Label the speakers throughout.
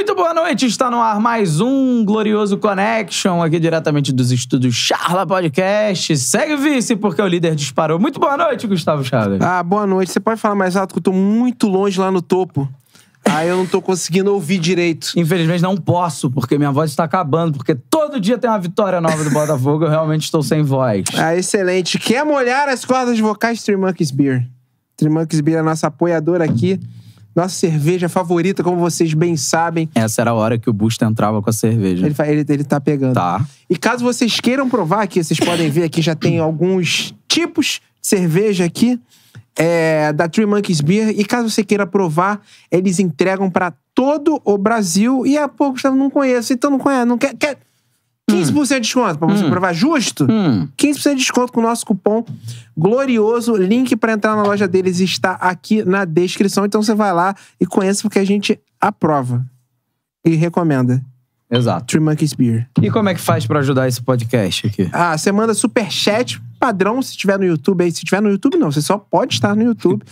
Speaker 1: Muito boa noite, está no ar mais um Glorioso Connection, aqui diretamente dos estúdios Charla Podcast. Segue vice, porque o líder disparou. Muito boa noite, Gustavo Charla. Ah, boa noite. Você pode falar mais alto que eu tô muito longe lá no topo. Aí eu não tô conseguindo ouvir direito. Infelizmente não posso, porque minha voz está acabando, porque todo dia tem uma vitória nova do Botafogo, eu realmente estou sem voz. Ah, excelente. Quer
Speaker 2: molhar as cordas vocais Three Monkeys Beer? Trimunks Beer é a nossa apoiadora aqui nossa cerveja favorita, como vocês bem sabem.
Speaker 1: Essa era a hora que o Busta entrava com a cerveja. Ele,
Speaker 2: ele, ele tá pegando. Tá. E caso vocês queiram provar aqui, vocês podem ver aqui já tem alguns tipos de cerveja aqui. É, da Three Monkeys Beer. E caso você queira provar, eles entregam para todo o Brasil. E a pouco não conheço, então não conhece. Não quer, quer, 15% de desconto pra você hum. provar justo. 15% hum. de desconto com o nosso cupom glorioso. Link para entrar na loja deles está aqui na descrição. Então você vai lá e conhece porque a gente aprova e recomenda. Exato. Three Monkeys
Speaker 1: Beer. E como é que faz para ajudar esse podcast aqui?
Speaker 2: Ah, você manda superchat padrão se tiver no YouTube aí. Se tiver no YouTube, não. Você só pode estar no YouTube.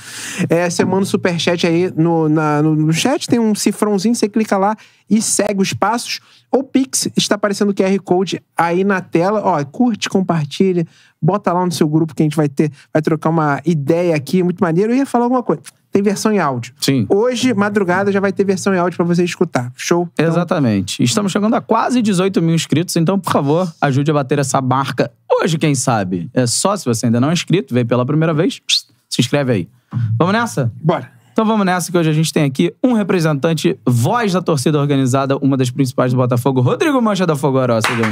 Speaker 2: É, você manda o superchat aí no, na, no, no chat, tem um cifrãozinho, você clica lá e segue os passos. O Pix está aparecendo o QR Code aí na tela. Ó, curte, compartilha, bota lá no seu grupo que a gente vai ter, vai trocar uma ideia aqui, muito maneiro. Eu ia falar alguma coisa tem versão em áudio. Sim. Hoje, madrugada, já vai ter versão em áudio para você escutar. Show?
Speaker 1: Então... Exatamente. Estamos chegando a quase 18 mil inscritos, então, por favor, ajude a bater essa marca. hoje, quem sabe. É só se você ainda não é inscrito, veio pela primeira vez, se inscreve aí. Vamos nessa? Bora. Então vamos nessa, que hoje a gente tem aqui um representante, voz da torcida organizada, uma das principais do Botafogo, Rodrigo Mancha da Fogorosa. Seja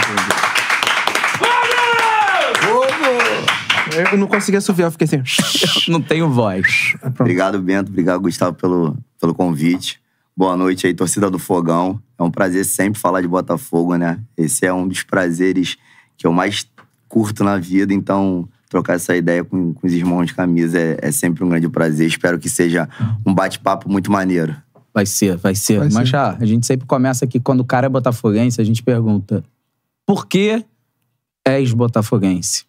Speaker 1: eu não conseguia assoviar, eu fiquei assim. não tenho voz. É, pronto.
Speaker 3: Obrigado, Bento. Obrigado, Gustavo, pelo, pelo convite. Boa noite aí, torcida do Fogão. É um prazer sempre falar de Botafogo, né? Esse é um dos prazeres que eu mais curto na vida, então trocar essa ideia com, com os irmãos de camisa é, é, sempre um grande prazer. Espero que seja um bate-papo muito maneiro. Vai ser, vai ser. Vai Mas
Speaker 1: já, a gente sempre começa aqui quando o cara é botafoguense, a gente pergunta: por que
Speaker 3: és botafoguense?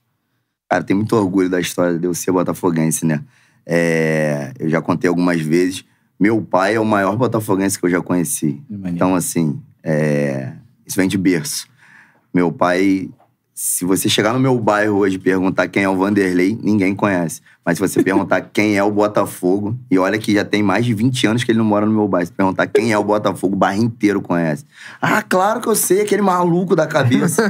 Speaker 3: Cara, tem muito orgulho da história de eu ser botafoguense, né? É, eu já contei algumas vezes. Meu pai é o maior botafoguense que eu já conheci. Então, assim, é, isso vem de berço. Meu pai se você chegar no meu bairro hoje e perguntar quem é o Vanderlei, ninguém conhece. Mas se você perguntar quem é o Botafogo, e olha que já tem mais de 20 anos que ele não mora no meu bairro, se perguntar quem é o Botafogo, o bairro inteiro conhece. Ah, claro que eu sei, aquele maluco da cabeça.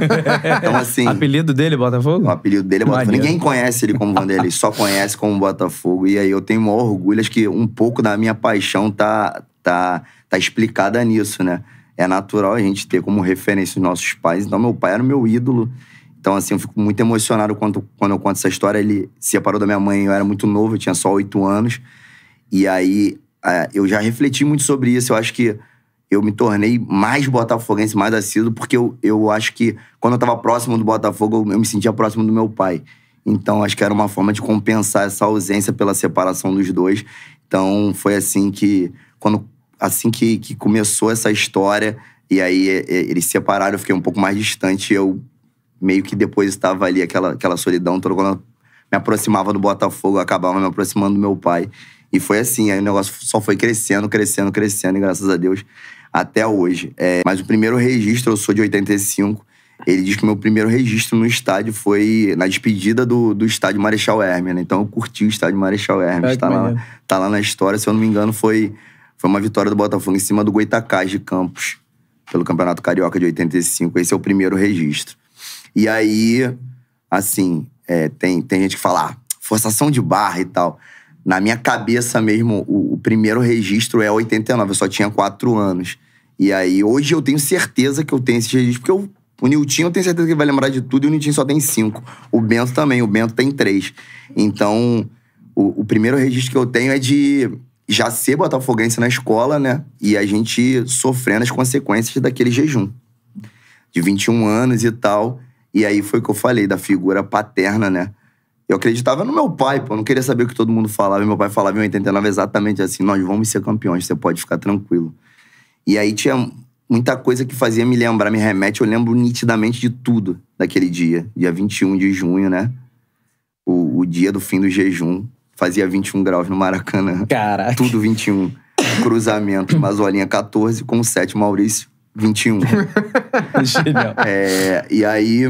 Speaker 3: então, assim. O apelido dele é Botafogo? O apelido dele é Botafogo. Ninguém conhece ele como Vanderlei, só conhece como Botafogo. E aí eu tenho o maior orgulho, acho que um pouco da minha paixão tá, tá, tá explicada nisso, né? é natural a gente ter como referência os nossos pais. Então, meu pai era o meu ídolo. Então, assim, eu fico muito emocionado quando, quando eu conto essa história. Ele se separou da minha mãe, eu era muito novo, eu tinha só oito anos. E aí, é, eu já refleti muito sobre isso. Eu acho que eu me tornei mais botafoguense, mais assíduo, porque eu, eu acho que quando eu estava próximo do Botafogo, eu, eu me sentia próximo do meu pai. Então, acho que era uma forma de compensar essa ausência pela separação dos dois. Então, foi assim que... Quando, assim que, que começou essa história, e aí é, é, eles se separaram, eu fiquei um pouco mais distante. Eu meio que depois estava ali aquela, aquela solidão toda quando eu me aproximava do Botafogo, eu acabava me aproximando do meu pai. E foi assim, aí o negócio só foi crescendo, crescendo, crescendo, e graças a Deus, até hoje. É, mas o primeiro registro, eu sou de 85, ele diz que o meu primeiro registro no estádio foi na despedida do, do estádio Marechal Hermes, né? Então eu curti o estádio Marechal Hermes, é tá, lá, tá lá na história, se eu não me engano, foi, foi uma vitória do Botafogo em cima do Goitacás de Campos, pelo Campeonato Carioca de 85. Esse é o primeiro registro. E aí, assim, é, tem, tem gente que fala, ah, forçação de barra e tal. Na minha cabeça mesmo, o, o primeiro registro é 89, eu só tinha 4 anos. E aí, hoje eu tenho certeza que eu tenho esse registro, porque eu, o Nilton eu tenho certeza que ele vai lembrar de tudo e o Nilton só tem 5. O Bento também, o Bento tem 3. Então, o, o primeiro registro que eu tenho é de já ser botafoguense na escola, né? E a gente sofrendo as consequências daquele jejum. De 21 anos e tal. E aí foi o que eu falei da figura paterna, né? Eu acreditava no meu pai, pô. Eu não queria saber o que todo mundo falava. E meu pai falava em 89 exatamente assim: nós vamos ser campeões, você pode ficar tranquilo. E aí tinha muita coisa que fazia me lembrar, me remete. Eu lembro nitidamente de tudo daquele dia, dia 21 de junho, né? O, o dia do fim do jejum. Fazia 21 graus no Maracanã. Caraca. Tudo 21. Cruzamento, Mazolinha 14, com o 7 Maurício. 21. É, e aí,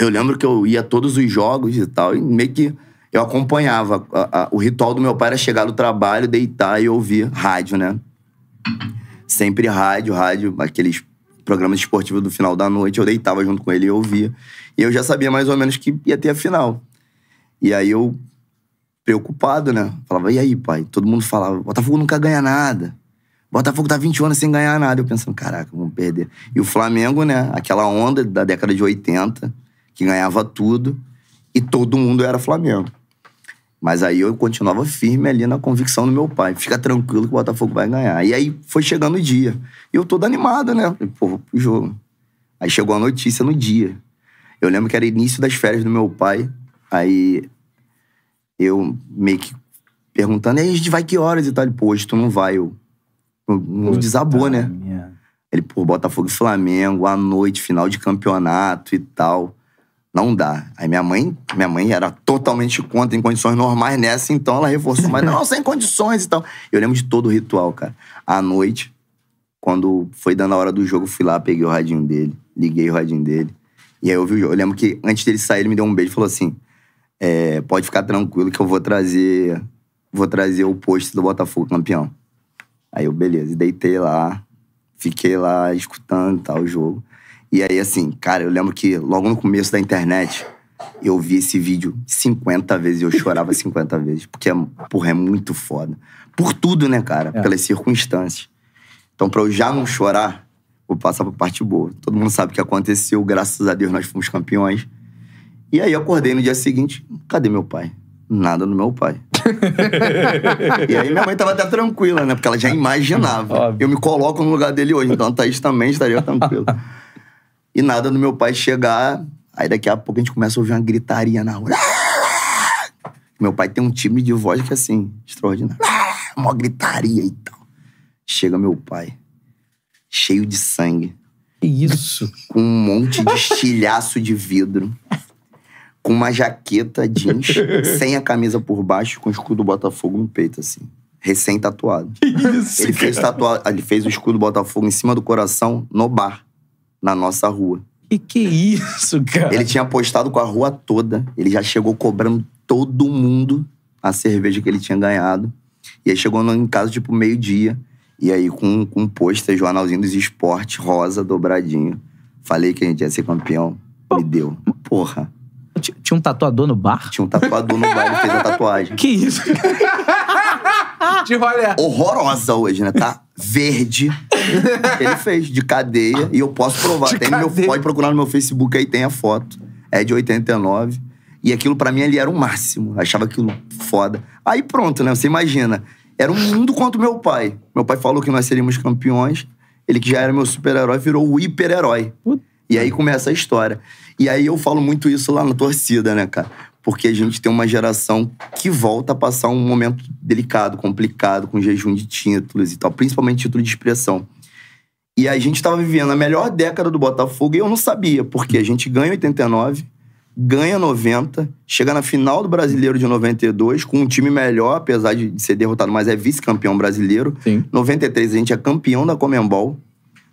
Speaker 3: eu lembro que eu ia a todos os jogos e tal, e meio que eu acompanhava. A, a, o ritual do meu pai era chegar no trabalho, deitar e ouvir rádio, né? Sempre rádio, rádio, aqueles programas esportivos do final da noite. Eu deitava junto com ele e ouvia. E eu já sabia mais ou menos que ia ter a final. E aí eu, preocupado, né? Falava, e aí, pai? Todo mundo falava, Botafogo nunca ganha nada. Botafogo tá 20 anos sem ganhar nada. Eu pensando, caraca, vamos perder. E o Flamengo, né? Aquela onda da década de 80, que ganhava tudo e todo mundo era Flamengo. Mas aí eu continuava firme ali na convicção do meu pai. Fica tranquilo que o Botafogo vai ganhar. E aí foi chegando o dia. E eu todo animado, né? pô, vou pro jogo. Aí chegou a notícia no dia. Eu lembro que era início das férias do meu pai. Aí eu meio que perguntando, e aí a gente vai que horas e tal? Ele, pô, hoje tu não vai. Eu, não desabou, né? Minha. Ele, pô, Botafogo e Flamengo, à noite, final de campeonato e tal. Não dá. Aí minha mãe, minha mãe era totalmente contra, em condições normais nessa, então ela reforçou, mas não, sem condições e tal. Eu lembro de todo o ritual, cara. À noite, quando foi dando a hora do jogo, fui lá, peguei o radinho dele, liguei o radinho dele. E aí eu vi o jogo. Eu lembro que antes dele sair, ele me deu um beijo e falou assim: é, pode ficar tranquilo que eu vou trazer. Vou trazer o posto do Botafogo campeão. Aí eu, beleza, deitei lá, fiquei lá escutando tal o jogo. E aí, assim, cara, eu lembro que logo no começo da internet, eu vi esse vídeo 50 vezes, eu chorava 50 vezes, porque é, porra, é muito foda. Por tudo, né, cara? É. Pelas circunstâncias. Então, pra eu já não chorar, vou passar pra parte boa. Todo mundo sabe o que aconteceu, graças a Deus nós fomos campeões. E aí, eu acordei no dia seguinte, cadê meu pai? nada no meu pai. e aí minha mãe tava até tranquila, né? Porque ela já imaginava. Óbvio. Eu me coloco no lugar dele hoje, então a Thaís também estaria tranquila. e nada no meu pai chegar, aí daqui a pouco a gente começa a ouvir uma gritaria na rua. meu pai tem um time de voz que é assim, extraordinário. Uma gritaria e tal. Chega meu pai, cheio de sangue. Que isso? Com um monte de estilhaço de vidro com uma jaqueta jeans, sem a camisa por baixo, com o escudo do Botafogo no peito, assim. Recém-tatuado. Isso, ele fez, tatua... Ah, ele fez o escudo do Botafogo em cima do coração, no bar, na nossa rua. E que isso, cara? Ele tinha apostado com a rua toda. Ele já chegou cobrando todo mundo a cerveja que ele tinha ganhado. E aí chegou em casa, tipo, meio-dia. E aí, com, com um pôster, jornalzinho dos esportes, rosa, dobradinho. Falei que a gente ia ser campeão. Me deu. Porra.
Speaker 1: Tinha um tatuador no bar? Tinha um
Speaker 3: tatuador no bar, ele fez a tatuagem. Que isso? de rolê. Horrorosa hoje, né? Tá verde. ele fez, de cadeia. E eu posso provar. De tem no meu, pode procurar no meu Facebook aí, tem a foto. É de 89. E aquilo para mim ali era o máximo. Achava aquilo foda. Aí pronto, né? Você imagina. Era um mundo contra o meu pai. Meu pai falou que nós seríamos campeões. Ele que já era meu super-herói virou o hiper-herói. Puta. E aí começa a história. E aí eu falo muito isso lá na torcida, né, cara? Porque a gente tem uma geração que volta a passar um momento delicado, complicado, com jejum de títulos e tal, principalmente título de expressão. E a gente estava vivendo a melhor década do Botafogo e eu não sabia, porque a gente ganha 89, ganha 90, chega na final do Brasileiro de 92 com um time melhor, apesar de ser derrotado, mas é vice-campeão brasileiro. Sim. 93 a gente é campeão da Comembol.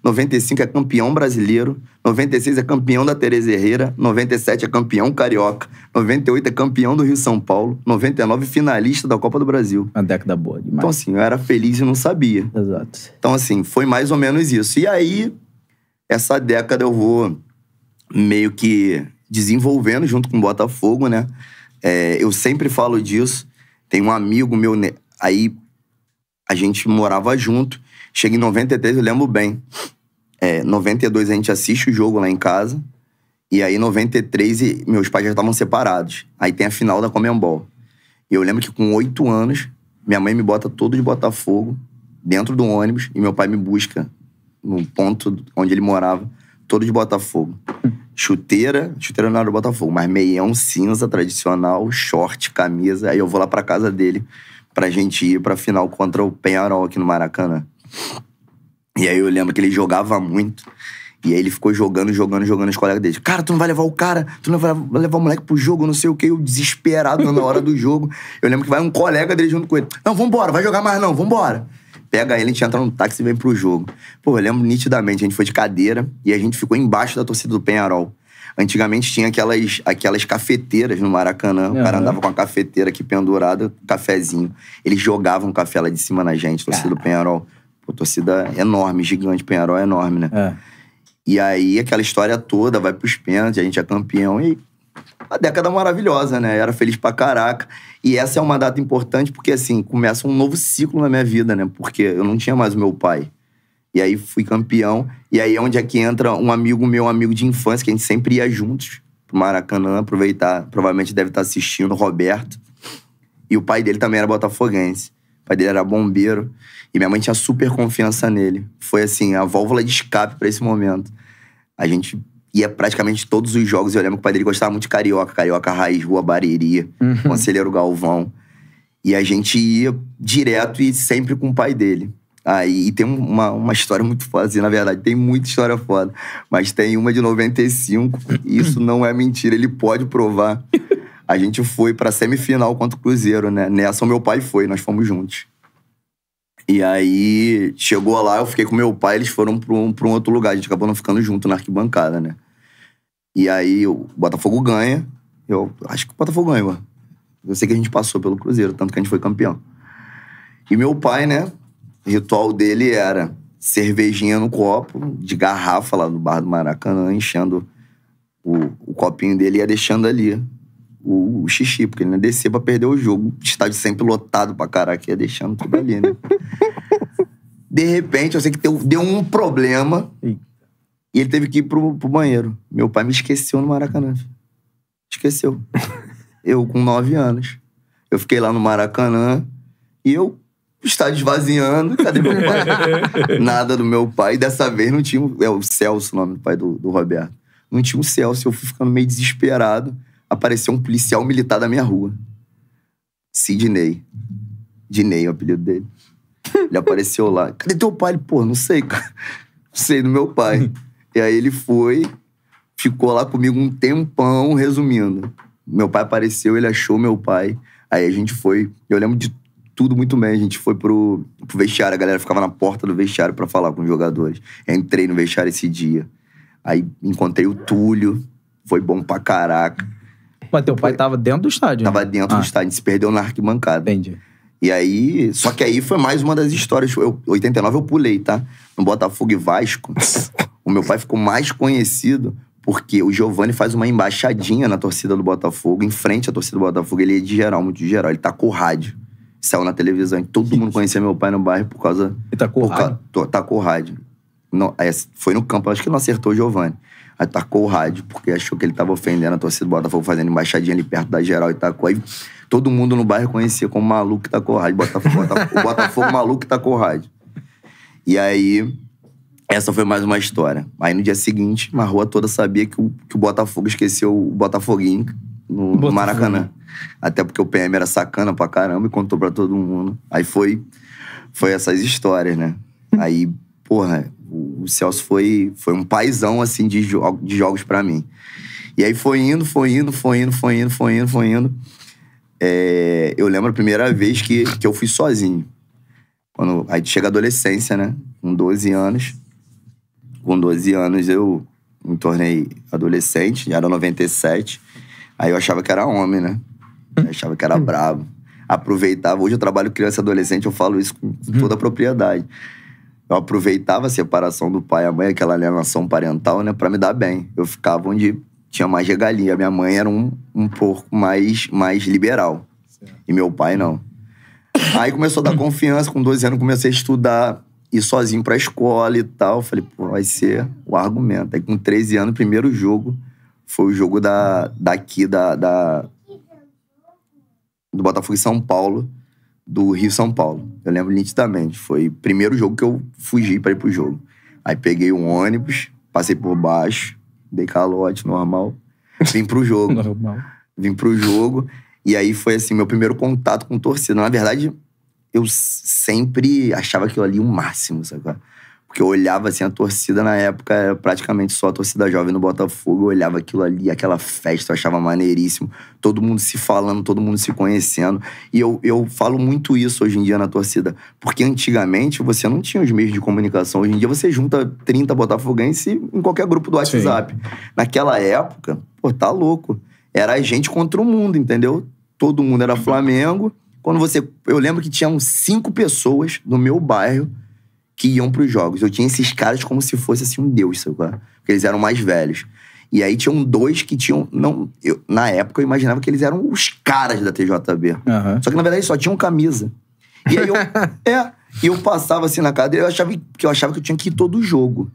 Speaker 3: 95 é campeão brasileiro, 96 é campeão da Tereza Herrera, 97 é campeão carioca, 98 é campeão do Rio São Paulo, 99 finalista da Copa do Brasil. Uma década boa demais. Então assim, eu era feliz e não sabia. Exato. Então assim, foi mais ou menos isso. E aí, essa década eu vou meio que desenvolvendo junto com o Botafogo, né? É, eu sempre falo disso. Tem um amigo meu, né? aí a gente morava junto Chega em 93, eu lembro bem. É, 92 a gente assiste o jogo lá em casa. E aí, 93, e meus pais já estavam separados. Aí tem a final da Comembol. E eu lembro que com oito anos, minha mãe me bota todo de Botafogo, dentro do ônibus, e meu pai me busca no ponto onde ele morava, todo de Botafogo. Chuteira, chuteira não era do Botafogo, mas meião cinza tradicional, short, camisa. Aí eu vou lá pra casa dele pra gente ir pra final contra o Penharol aqui no Maracanã. E aí eu lembro que ele jogava muito. E aí ele ficou jogando, jogando, jogando os colegas dele. Cara, tu não vai levar o cara, tu não vai levar o moleque pro jogo, não sei o quê. Eu desesperado na hora do jogo. Eu lembro que vai um colega dele junto com ele. Não, vambora, vai jogar mais não, vambora. Pega ele, a gente entra no táxi e vem pro jogo. Pô, eu lembro nitidamente, a gente foi de cadeira e a gente ficou embaixo da torcida do Penharol. Antigamente tinha aquelas, aquelas cafeteiras no Maracanã. Uhum. O cara andava com a cafeteira aqui pendurada, cafezinho. Eles jogavam café lá de cima na gente, torcida do Penharol. Pô, torcida enorme, gigante, Penharol é enorme, né? É. E aí aquela história toda vai pros pênaltis, a gente é campeão e a década maravilhosa, né? Eu era feliz pra caraca. E essa é uma data importante porque, assim, começa um novo ciclo na minha vida, né? Porque eu não tinha mais o meu pai. E aí fui campeão. E aí é onde é que entra um amigo meu, um amigo de infância, que a gente sempre ia juntos pro Maracanã, aproveitar. Provavelmente deve estar tá assistindo, Roberto. E o pai dele também era botafoguense pai dele era bombeiro. E minha mãe tinha super confiança nele. Foi assim, a válvula de escape para esse momento. A gente ia praticamente todos os jogos. Eu lembro que o pai dele gostava muito de carioca, carioca raiz, rua Bariri, uhum. Conselheiro Galvão. E a gente ia direto e sempre com o pai dele. Aí tem uma, uma história muito foda, assim, na verdade, tem muita história foda. Mas tem uma de 95, e isso não é mentira, ele pode provar. a gente foi pra semifinal contra o Cruzeiro, né? Nessa o meu pai foi, nós fomos juntos. E aí chegou lá, eu fiquei com meu pai, eles foram pra um, pra um outro lugar, a gente acabou não ficando junto na arquibancada, né? E aí o Botafogo ganha, eu acho que o Botafogo ganha, mano. Eu sei que a gente passou pelo Cruzeiro, tanto que a gente foi campeão. E meu pai, né? O ritual dele era cervejinha no copo, de garrafa lá no bar do Maracanã, enchendo o, o copinho dele e ia deixando ali o, o xixi, porque ele não descia pra perder o jogo. O estádio sempre lotado pra caraca, ia deixando tudo ali, né? De repente, eu sei que deu um problema Sim. e ele teve que ir pro, pro, banheiro. Meu pai me esqueceu no Maracanã. Esqueceu. eu, com nove anos. Eu fiquei lá no Maracanã e eu, estádio esvaziando, cadê meu pai? Nada do meu pai. E dessa vez não tinha. É o Celso, o nome do pai do, do Roberto. Não tinha o um Celso. Eu fui ficando meio desesperado apareceu um policial militar da minha rua. Sidney. Diney é o apelido dele. Ele apareceu lá. Cadê teu pai? Ele, pô, não sei, cara. Não sei do meu pai. e aí ele foi, ficou lá comigo um tempão, resumindo. Meu pai apareceu, ele achou meu pai. Aí a gente foi. Eu lembro de tudo muito bem. A gente foi pro, pro vestiário, a galera ficava na porta do vestiário para falar com os jogadores. entrei no vestiário esse dia. Aí encontrei o Túlio. Foi bom pra caraca. Mas teu pai tava dentro do estádio. Tava né? dentro ah. do estádio, se perdeu na arquibancada. Entendi. E aí, só que aí foi mais uma das histórias. Eu, 89 eu pulei, tá? No Botafogo e Vasco, o meu pai ficou mais conhecido porque o Giovani faz uma embaixadinha na torcida do Botafogo, em frente à torcida do Botafogo. Ele é de geral, muito de geral. Ele tá o rádio. Saiu na televisão. Todo mundo conhecia meu pai no bairro por causa. Ele tá tá com o rádio? Ca... o rádio. Não, foi no campo, acho que não acertou o Giovani atacou o rádio, porque achou que ele tava ofendendo a torcida do Botafogo, fazendo embaixadinha ali perto da geral e tacou. Aí todo mundo no bairro conhecia como maluco que tacou o rádio. Botafogo, Botafogo, o Botafogo maluco que tacou o rádio. E aí, essa foi mais uma história. Aí no dia seguinte, uma rua toda sabia que o, que o Botafogo esqueceu o Botafoguinho no, Botafogo. no Maracanã. Até porque o PM era sacana pra caramba e contou pra todo mundo. Aí foi, foi essas histórias, né? Aí, porra, o Celso foi, foi um paizão, assim, de, jo de jogos para mim. E aí foi indo, foi indo, foi indo, foi indo, foi indo, foi indo. É, eu lembro a primeira vez que, que eu fui sozinho. Quando, aí chega a adolescência, né? Com 12 anos. Com 12 anos eu me tornei adolescente, já era 97. Aí eu achava que era homem, né? Eu achava que era hum. brabo. Aproveitava. Hoje eu trabalho criança e adolescente, eu falo isso com uhum. toda a propriedade eu aproveitava a separação do pai e a mãe, aquela alienação parental, né, para me dar bem. Eu ficava onde tinha mais regalia. Minha mãe era um, um pouco mais, mais liberal. Certo. E meu pai não. Aí começou a dar confiança, com 12 anos comecei a estudar, ir sozinho pra escola e tal. Falei, pô, vai ser o argumento. Aí com 13 anos, primeiro jogo foi o jogo da, daqui, da, da do Botafogo e São Paulo do Rio São Paulo. Eu lembro nitidamente. Foi o primeiro jogo que eu fugi para ir pro jogo. Aí peguei um ônibus, passei por baixo, dei calote normal, vim pro jogo. normal. Vim pro jogo. E aí foi assim, meu primeiro contato com torcida. Na verdade, eu sempre achava aquilo ali o máximo, sabe? que eu olhava assim, a torcida na época era praticamente só a torcida jovem no Botafogo. Eu olhava aquilo ali, aquela festa, eu achava maneiríssimo. Todo mundo se falando, todo mundo se conhecendo. E eu, eu falo muito isso hoje em dia na torcida. Porque antigamente você não tinha os meios de comunicação. Hoje em dia você junta 30 botafoguenses em qualquer grupo do WhatsApp. Sim. Naquela época, pô, tá louco. Era a gente contra o mundo, entendeu? Todo mundo era Flamengo. Quando você. Eu lembro que tinham cinco pessoas no meu bairro que iam para os jogos. Eu tinha esses caras como se fosse assim um deus, sabe? É? Porque eles eram mais velhos. E aí tinham dois que tinham. Não, eu, na época eu imaginava que eles eram os caras da TJB. Uhum. Só que, na verdade, só tinham camisa. E aí eu. é. E eu passava assim na cadeira, eu achava que eu achava que eu tinha que ir todo jogo.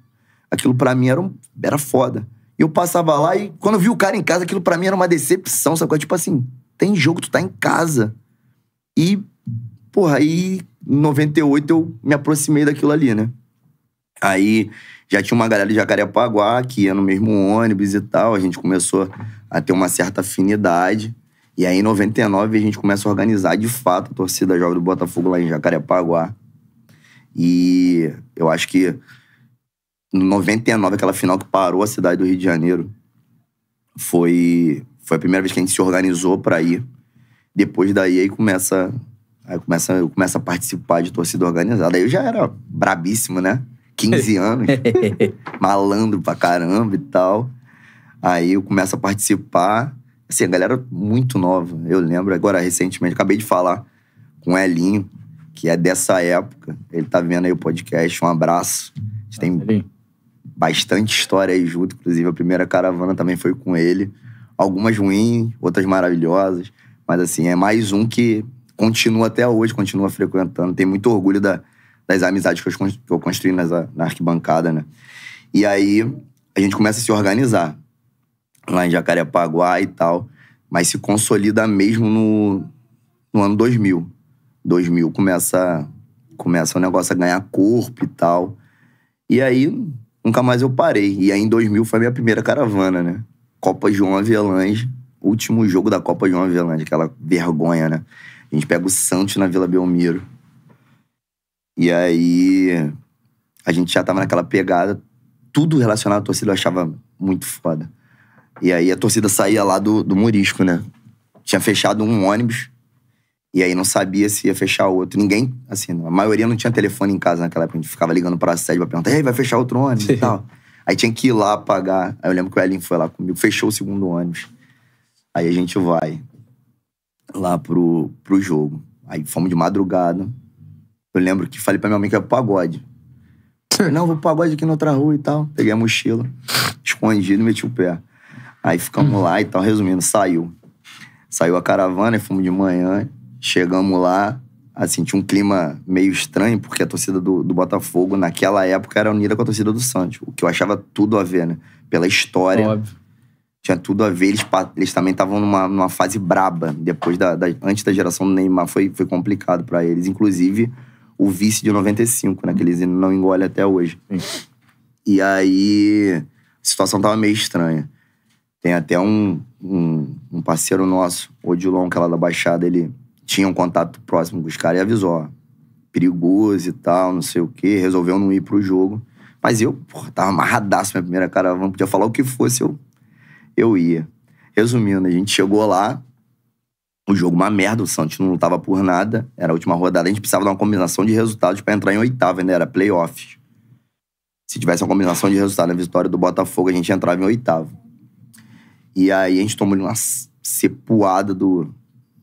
Speaker 3: Aquilo para mim era, um, era foda. E eu passava lá e quando eu vi o cara em casa, aquilo para mim era uma decepção, sabe? É? Tipo assim, tem jogo, tu tá em casa. E, porra, aí em 98 eu me aproximei daquilo ali, né? Aí já tinha uma galera de Jacarepaguá que ia no mesmo ônibus e tal. A gente começou a ter uma certa afinidade. E aí, em 99, a gente começa a organizar de fato a torcida jovem do Botafogo lá em Jacarepaguá. E eu acho que em 99, aquela final que parou a cidade do Rio de Janeiro, foi, foi a primeira vez que a gente se organizou para ir. Depois daí aí começa Aí começa, eu começo a participar de torcida organizada. Aí eu já era brabíssimo, né? 15 anos. malandro pra caramba e tal. Aí eu começo a participar. Assim, a galera muito nova, eu lembro. Agora, recentemente, acabei de falar com o Elinho, que é dessa época. Ele tá vendo aí o podcast. Um abraço. A gente tem bastante história aí junto. Inclusive, a primeira caravana também foi com ele. Algumas ruins, outras maravilhosas. Mas, assim, é mais um que continua até hoje, continua frequentando. tem muito orgulho da, das amizades que eu, que eu construí nas, na arquibancada, né? E aí a gente começa a se organizar lá em Jacarepaguá e tal, mas se consolida mesmo no, no ano 2000. 2000 começa, começa o negócio a ganhar corpo e tal. E aí nunca mais eu parei. E aí em 2000 foi a minha primeira caravana, né? Copa João Avelange, último jogo da Copa João Avelange, aquela vergonha, né? A gente pega o Santos na Vila Belmiro. E aí a gente já tava naquela pegada, tudo relacionado à torcida eu achava muito foda. E aí a torcida saía lá do, do Morisco, né? Tinha fechado um ônibus, e aí não sabia se ia fechar outro. Ninguém, assim, a maioria não tinha telefone em casa naquela época. A gente ficava ligando pra sede pra perguntar, e aí, vai fechar outro ônibus Sim. e tal. Aí tinha que ir lá pagar. Aí eu lembro que o Elin foi lá comigo, fechou o segundo ônibus. Aí a gente vai lá pro, pro jogo. Aí fomos de madrugada. Eu lembro que falei pra minha mãe que ia é pro pagode. Falei, não, vou pro pagode aqui na outra rua e tal. Peguei a mochila, escondido e meti o pé. Aí ficamos lá e tal. Resumindo, saiu. Saiu a caravana e fomos de manhã. Chegamos lá, assim, tinha um clima meio estranho, porque a torcida do, do Botafogo, naquela época, era unida com a torcida do Santos, o que eu achava tudo a ver, né? Pela história. Óbvio tinha tudo a ver. Eles, eles também estavam numa, numa fase braba. Depois da, da, antes da geração do Neymar foi, foi complicado para eles. Inclusive, o vice de 95, né? Que eles não engolem até hoje. Sim. E aí a situação tava meio estranha. Tem até um, um, um parceiro nosso, o Odilon, que é lá da Baixada, ele tinha um contato próximo com os caras e avisou, ó, perigoso e tal, não sei o quê. Resolveu não ir pro jogo. Mas eu, porra, tava amarradaço minha primeira caravana. Podia falar o que fosse, eu eu ia. Resumindo, a gente chegou lá, o jogo uma merda, o Santos não lutava por nada, era a última rodada, a gente precisava de uma combinação de resultados para entrar em oitavo, ainda era playoffs. Se tivesse uma combinação de resultados na vitória do Botafogo, a gente entrava em oitavo. E aí a gente tomou uma cepuada do,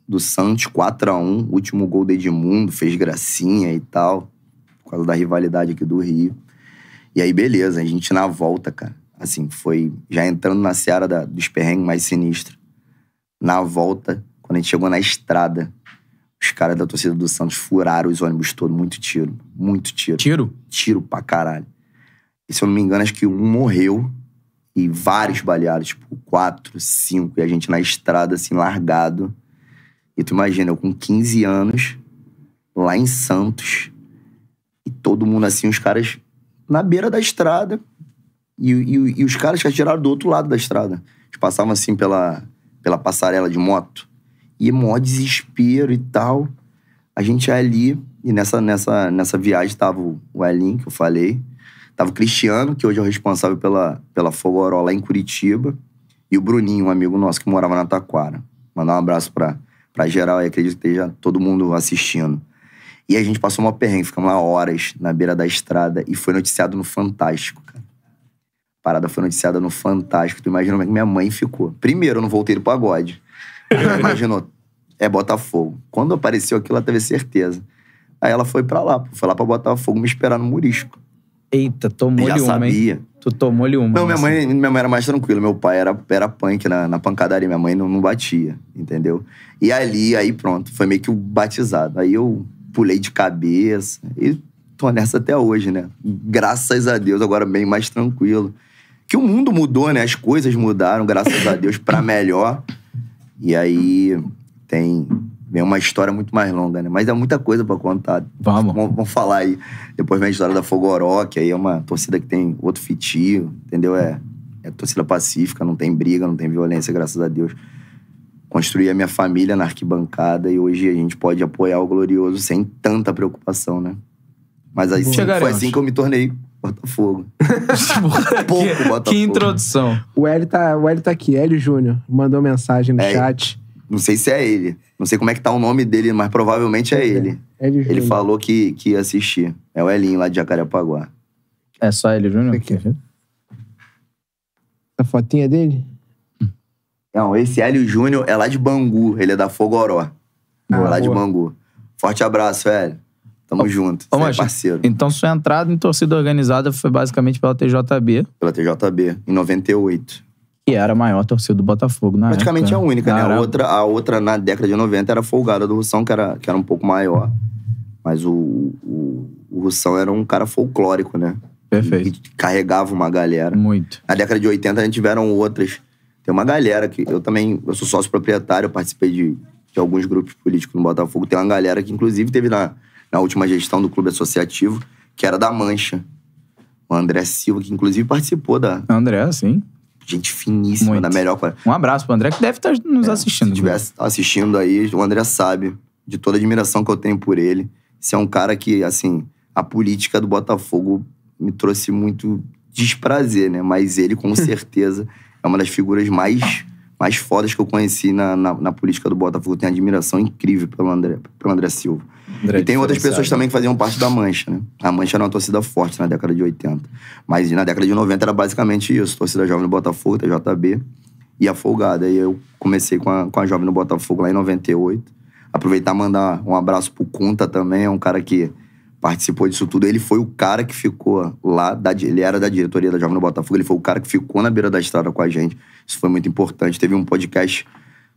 Speaker 3: do Santos, 4 a 1 último gol do Edmundo, fez gracinha e tal, por causa da rivalidade aqui do Rio. E aí, beleza, a gente na volta, cara. Assim, foi já entrando na seara da, dos perrengues mais sinistros. Na volta, quando a gente chegou na estrada, os caras da torcida do Santos furaram os ônibus todos. Muito tiro. Muito tiro. Tiro? Tiro pra caralho. E se eu não me engano, acho que um morreu e vários baleados, tipo, quatro, cinco, e a gente na estrada, assim, largado. E tu imagina, eu com 15 anos, lá em Santos, e todo mundo assim, os caras na beira da estrada, e, e, e os caras já tiraram do outro lado da estrada. Eles passavam assim pela, pela passarela de moto. E é maior desespero e tal. A gente é ali, e nessa, nessa, nessa viagem tava o Elin, que eu falei. Tava o Cristiano, que hoje é o responsável pela, pela Fogoró lá em Curitiba. E o Bruninho, um amigo nosso que morava na Taquara. Mandar um abraço pra, pra geral e acredito que esteja todo mundo assistindo. E a gente passou uma perrengue, ficamos lá horas na beira da estrada e foi noticiado no Fantástico, cara parada foi noticiada no Fantástico. Tu imagina como é que minha mãe ficou. Primeiro, eu não voltei do pagode. Ela imaginou, é Botafogo. Quando apareceu aquilo, ela teve certeza. Aí ela foi pra lá, foi lá pra Botafogo me esperar no Murisco. Eita, tomou-lhe uma. Já sabia. Hein?
Speaker 1: Tu tomou-lhe uma. Não, minha assim.
Speaker 3: mãe, minha mãe era mais tranquila. Meu pai era, era punk na, na pancadaria. Minha mãe não, não batia, entendeu? E ali, aí pronto, foi meio que o batizado. Aí eu pulei de cabeça e tô nessa até hoje, né? Graças a Deus, agora bem mais tranquilo que o mundo mudou, né? As coisas mudaram, graças a Deus, para melhor. E aí tem é uma história muito mais longa, né? Mas é muita coisa para contar. Vamos. vamos. vamos. falar aí. Depois vem a história da Fogoró, que aí é uma torcida que tem outro fitio, entendeu? É, é torcida pacífica, não tem briga, não tem violência, graças a Deus. Construí a minha família na arquibancada e hoje a gente pode apoiar o Glorioso sem tanta preocupação, né? Mas foi assim que eu me tornei Botafogo. Pouco que, Botafogo. Que introdução.
Speaker 2: O Hélio tá, o Hélio tá aqui, Hélio Júnior. Mandou mensagem no é, chat.
Speaker 3: Não sei se é ele. Não sei como é que tá o nome dele, mas provavelmente é, é ele. Hélio Júnior. Ele falou que, que ia assistir. É o Elinho lá de Jacarepaguá. É
Speaker 1: só Hélio Júnior? Aqui. A fotinha dele?
Speaker 3: Não, esse Hélio Júnior é lá de Bangu. Ele é da Fogoró. Ah, é lá boa. de Bangu. Forte abraço, Hélio. Tamo junto. Ô, é parceiro. Então
Speaker 1: sua entrada em torcida organizada foi basicamente pela TJB.
Speaker 3: Pela TJB, em 98.
Speaker 1: Que era a maior torcida
Speaker 3: do Botafogo na
Speaker 1: Praticamente época. a única, né? Era... A
Speaker 3: outra, a outra, na década de 90, era a folgada do Russão, que era, que era um pouco maior. Mas o, o, o Russão era um cara folclórico, né? Perfeito. Que carregava uma galera. Muito. Na década de 80, a gente tiveram outras. Tem uma galera que... Eu também... Eu sou sócio proprietário, participei de, de alguns grupos políticos no Botafogo. Tem uma galera que, inclusive, teve na na última gestão do clube associativo, que era da Mancha. O André Silva, que inclusive participou da. André, sim. Gente finíssima, Muito. da melhor. Um abraço pro André, que deve estar tá nos é, assistindo. Se estivesse assistindo aí, o André sabe de toda a admiração que eu tenho por ele. Esse é um cara que, assim, a política do Botafogo me trouxe muito desprazer, né? Mas ele, com certeza, é uma das figuras mais mais fodas que eu conheci na, na, na política do Botafogo. Eu tenho admiração incrível pelo André, pelo André Silva. André é e tem outras pessoas também que faziam parte da Mancha, né? A Mancha era uma torcida forte na década de 80. Mas na década de 90 era basicamente isso: torcida jovem do Botafogo, TJB e a Folgada. E eu comecei com a, com a Jovem no Botafogo lá em 98. Aproveitar e mandar um abraço pro Kunta também, é um cara que participou disso tudo. Ele foi o cara que ficou lá, da, ele era da diretoria da Jovem do Botafogo, ele foi o cara que ficou na beira da estrada com a gente. Isso foi muito importante. Teve um podcast,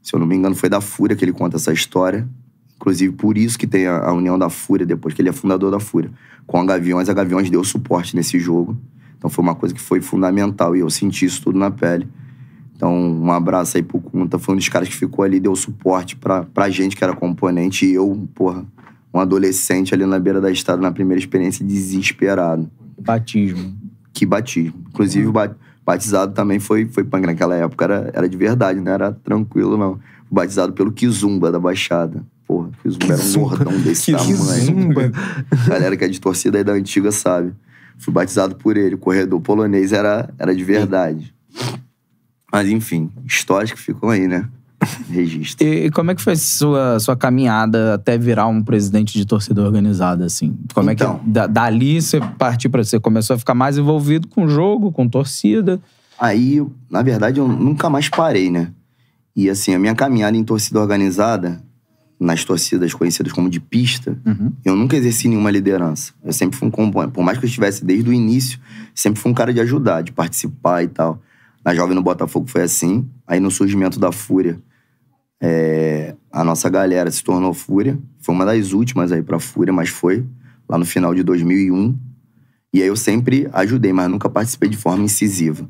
Speaker 3: se eu não me engano, foi da Fúria que ele conta essa história. Inclusive, por isso que tem a, a união da Fúria, depois que ele é fundador da Fúria. Com a Gaviões, a Gaviões deu suporte nesse jogo. Então foi uma coisa que foi fundamental e eu senti isso tudo na pele. Então, um abraço aí pro conta Foi um dos caras que ficou ali, deu suporte pra, pra gente que era componente. E eu, porra, um adolescente ali na beira da estrada na primeira experiência desesperado. Batismo. Que batismo. Inclusive, é. batizado também foi, foi punk naquela época. Era, era de verdade, não era tranquilo, não. Batizado pelo Kizumba da Baixada. Porra, Kizumba, era um gordão desse tamanho. Kizumba. Galera que é de torcida aí da antiga sabe. Fui batizado por ele. O corredor polonês era, era de verdade. Mas enfim, histórias que ficam aí, né? Registro.
Speaker 1: E, e, como é que foi sua sua caminhada até virar um presidente de torcida organizada assim? Como então, é que então. da, dali
Speaker 3: você partiu para você começou a ficar mais envolvido com o jogo, com torcida? Aí, na verdade, eu nunca mais parei, né? E assim, a minha caminhada em torcida organizada, nas torcidas conhecidas como de pista, uhum. eu nunca exerci nenhuma liderança. Eu sempre fui um companheiro, Por mais que eu estivesse desde o início, sempre fui um cara de ajudar, de participar e tal. Na Jovem no Botafogo foi assim. Aí no surgimento da Fúria, é, a nossa galera se tornou Fúria. Foi uma das últimas aí pra Fúria, mas foi lá no final de 2001. E aí eu sempre ajudei, mas nunca participei de forma incisiva.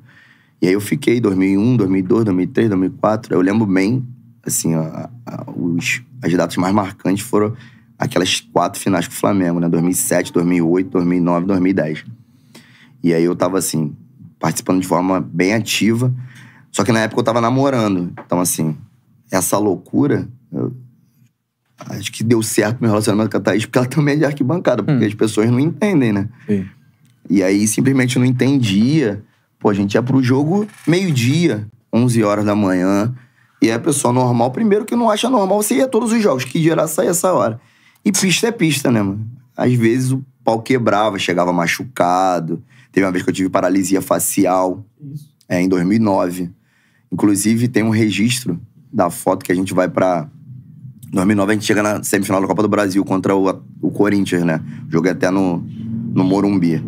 Speaker 3: E aí eu fiquei 2001, 2002, 2003, 2004. Eu lembro bem, assim, a, a, os, as datas mais marcantes foram aquelas quatro finais com o Flamengo, né? 2007, 2008, 2009, 2010. E aí eu tava, assim, participando de forma bem ativa. Só que na época eu tava namorando. Então, assim, essa loucura, acho que deu certo meu relacionamento com a Thaís, porque ela também é de arquibancada, porque hum. as pessoas não entendem, né? Sim. E aí simplesmente não entendia. Pô, a gente ia pro jogo meio-dia, 11 horas da manhã. E é a pessoa normal, primeiro que não acha normal você ia todos os jogos, que geral sair essa hora. E pista é pista, né, mano? Às vezes o pau quebrava, chegava machucado. Teve uma vez que eu tive paralisia facial, Isso. É, em 2009. Inclusive, tem um registro da foto que a gente vai pra. 2009 a gente chega na semifinal da Copa do Brasil contra o, o Corinthians, né? Joguei até no, no Morumbi.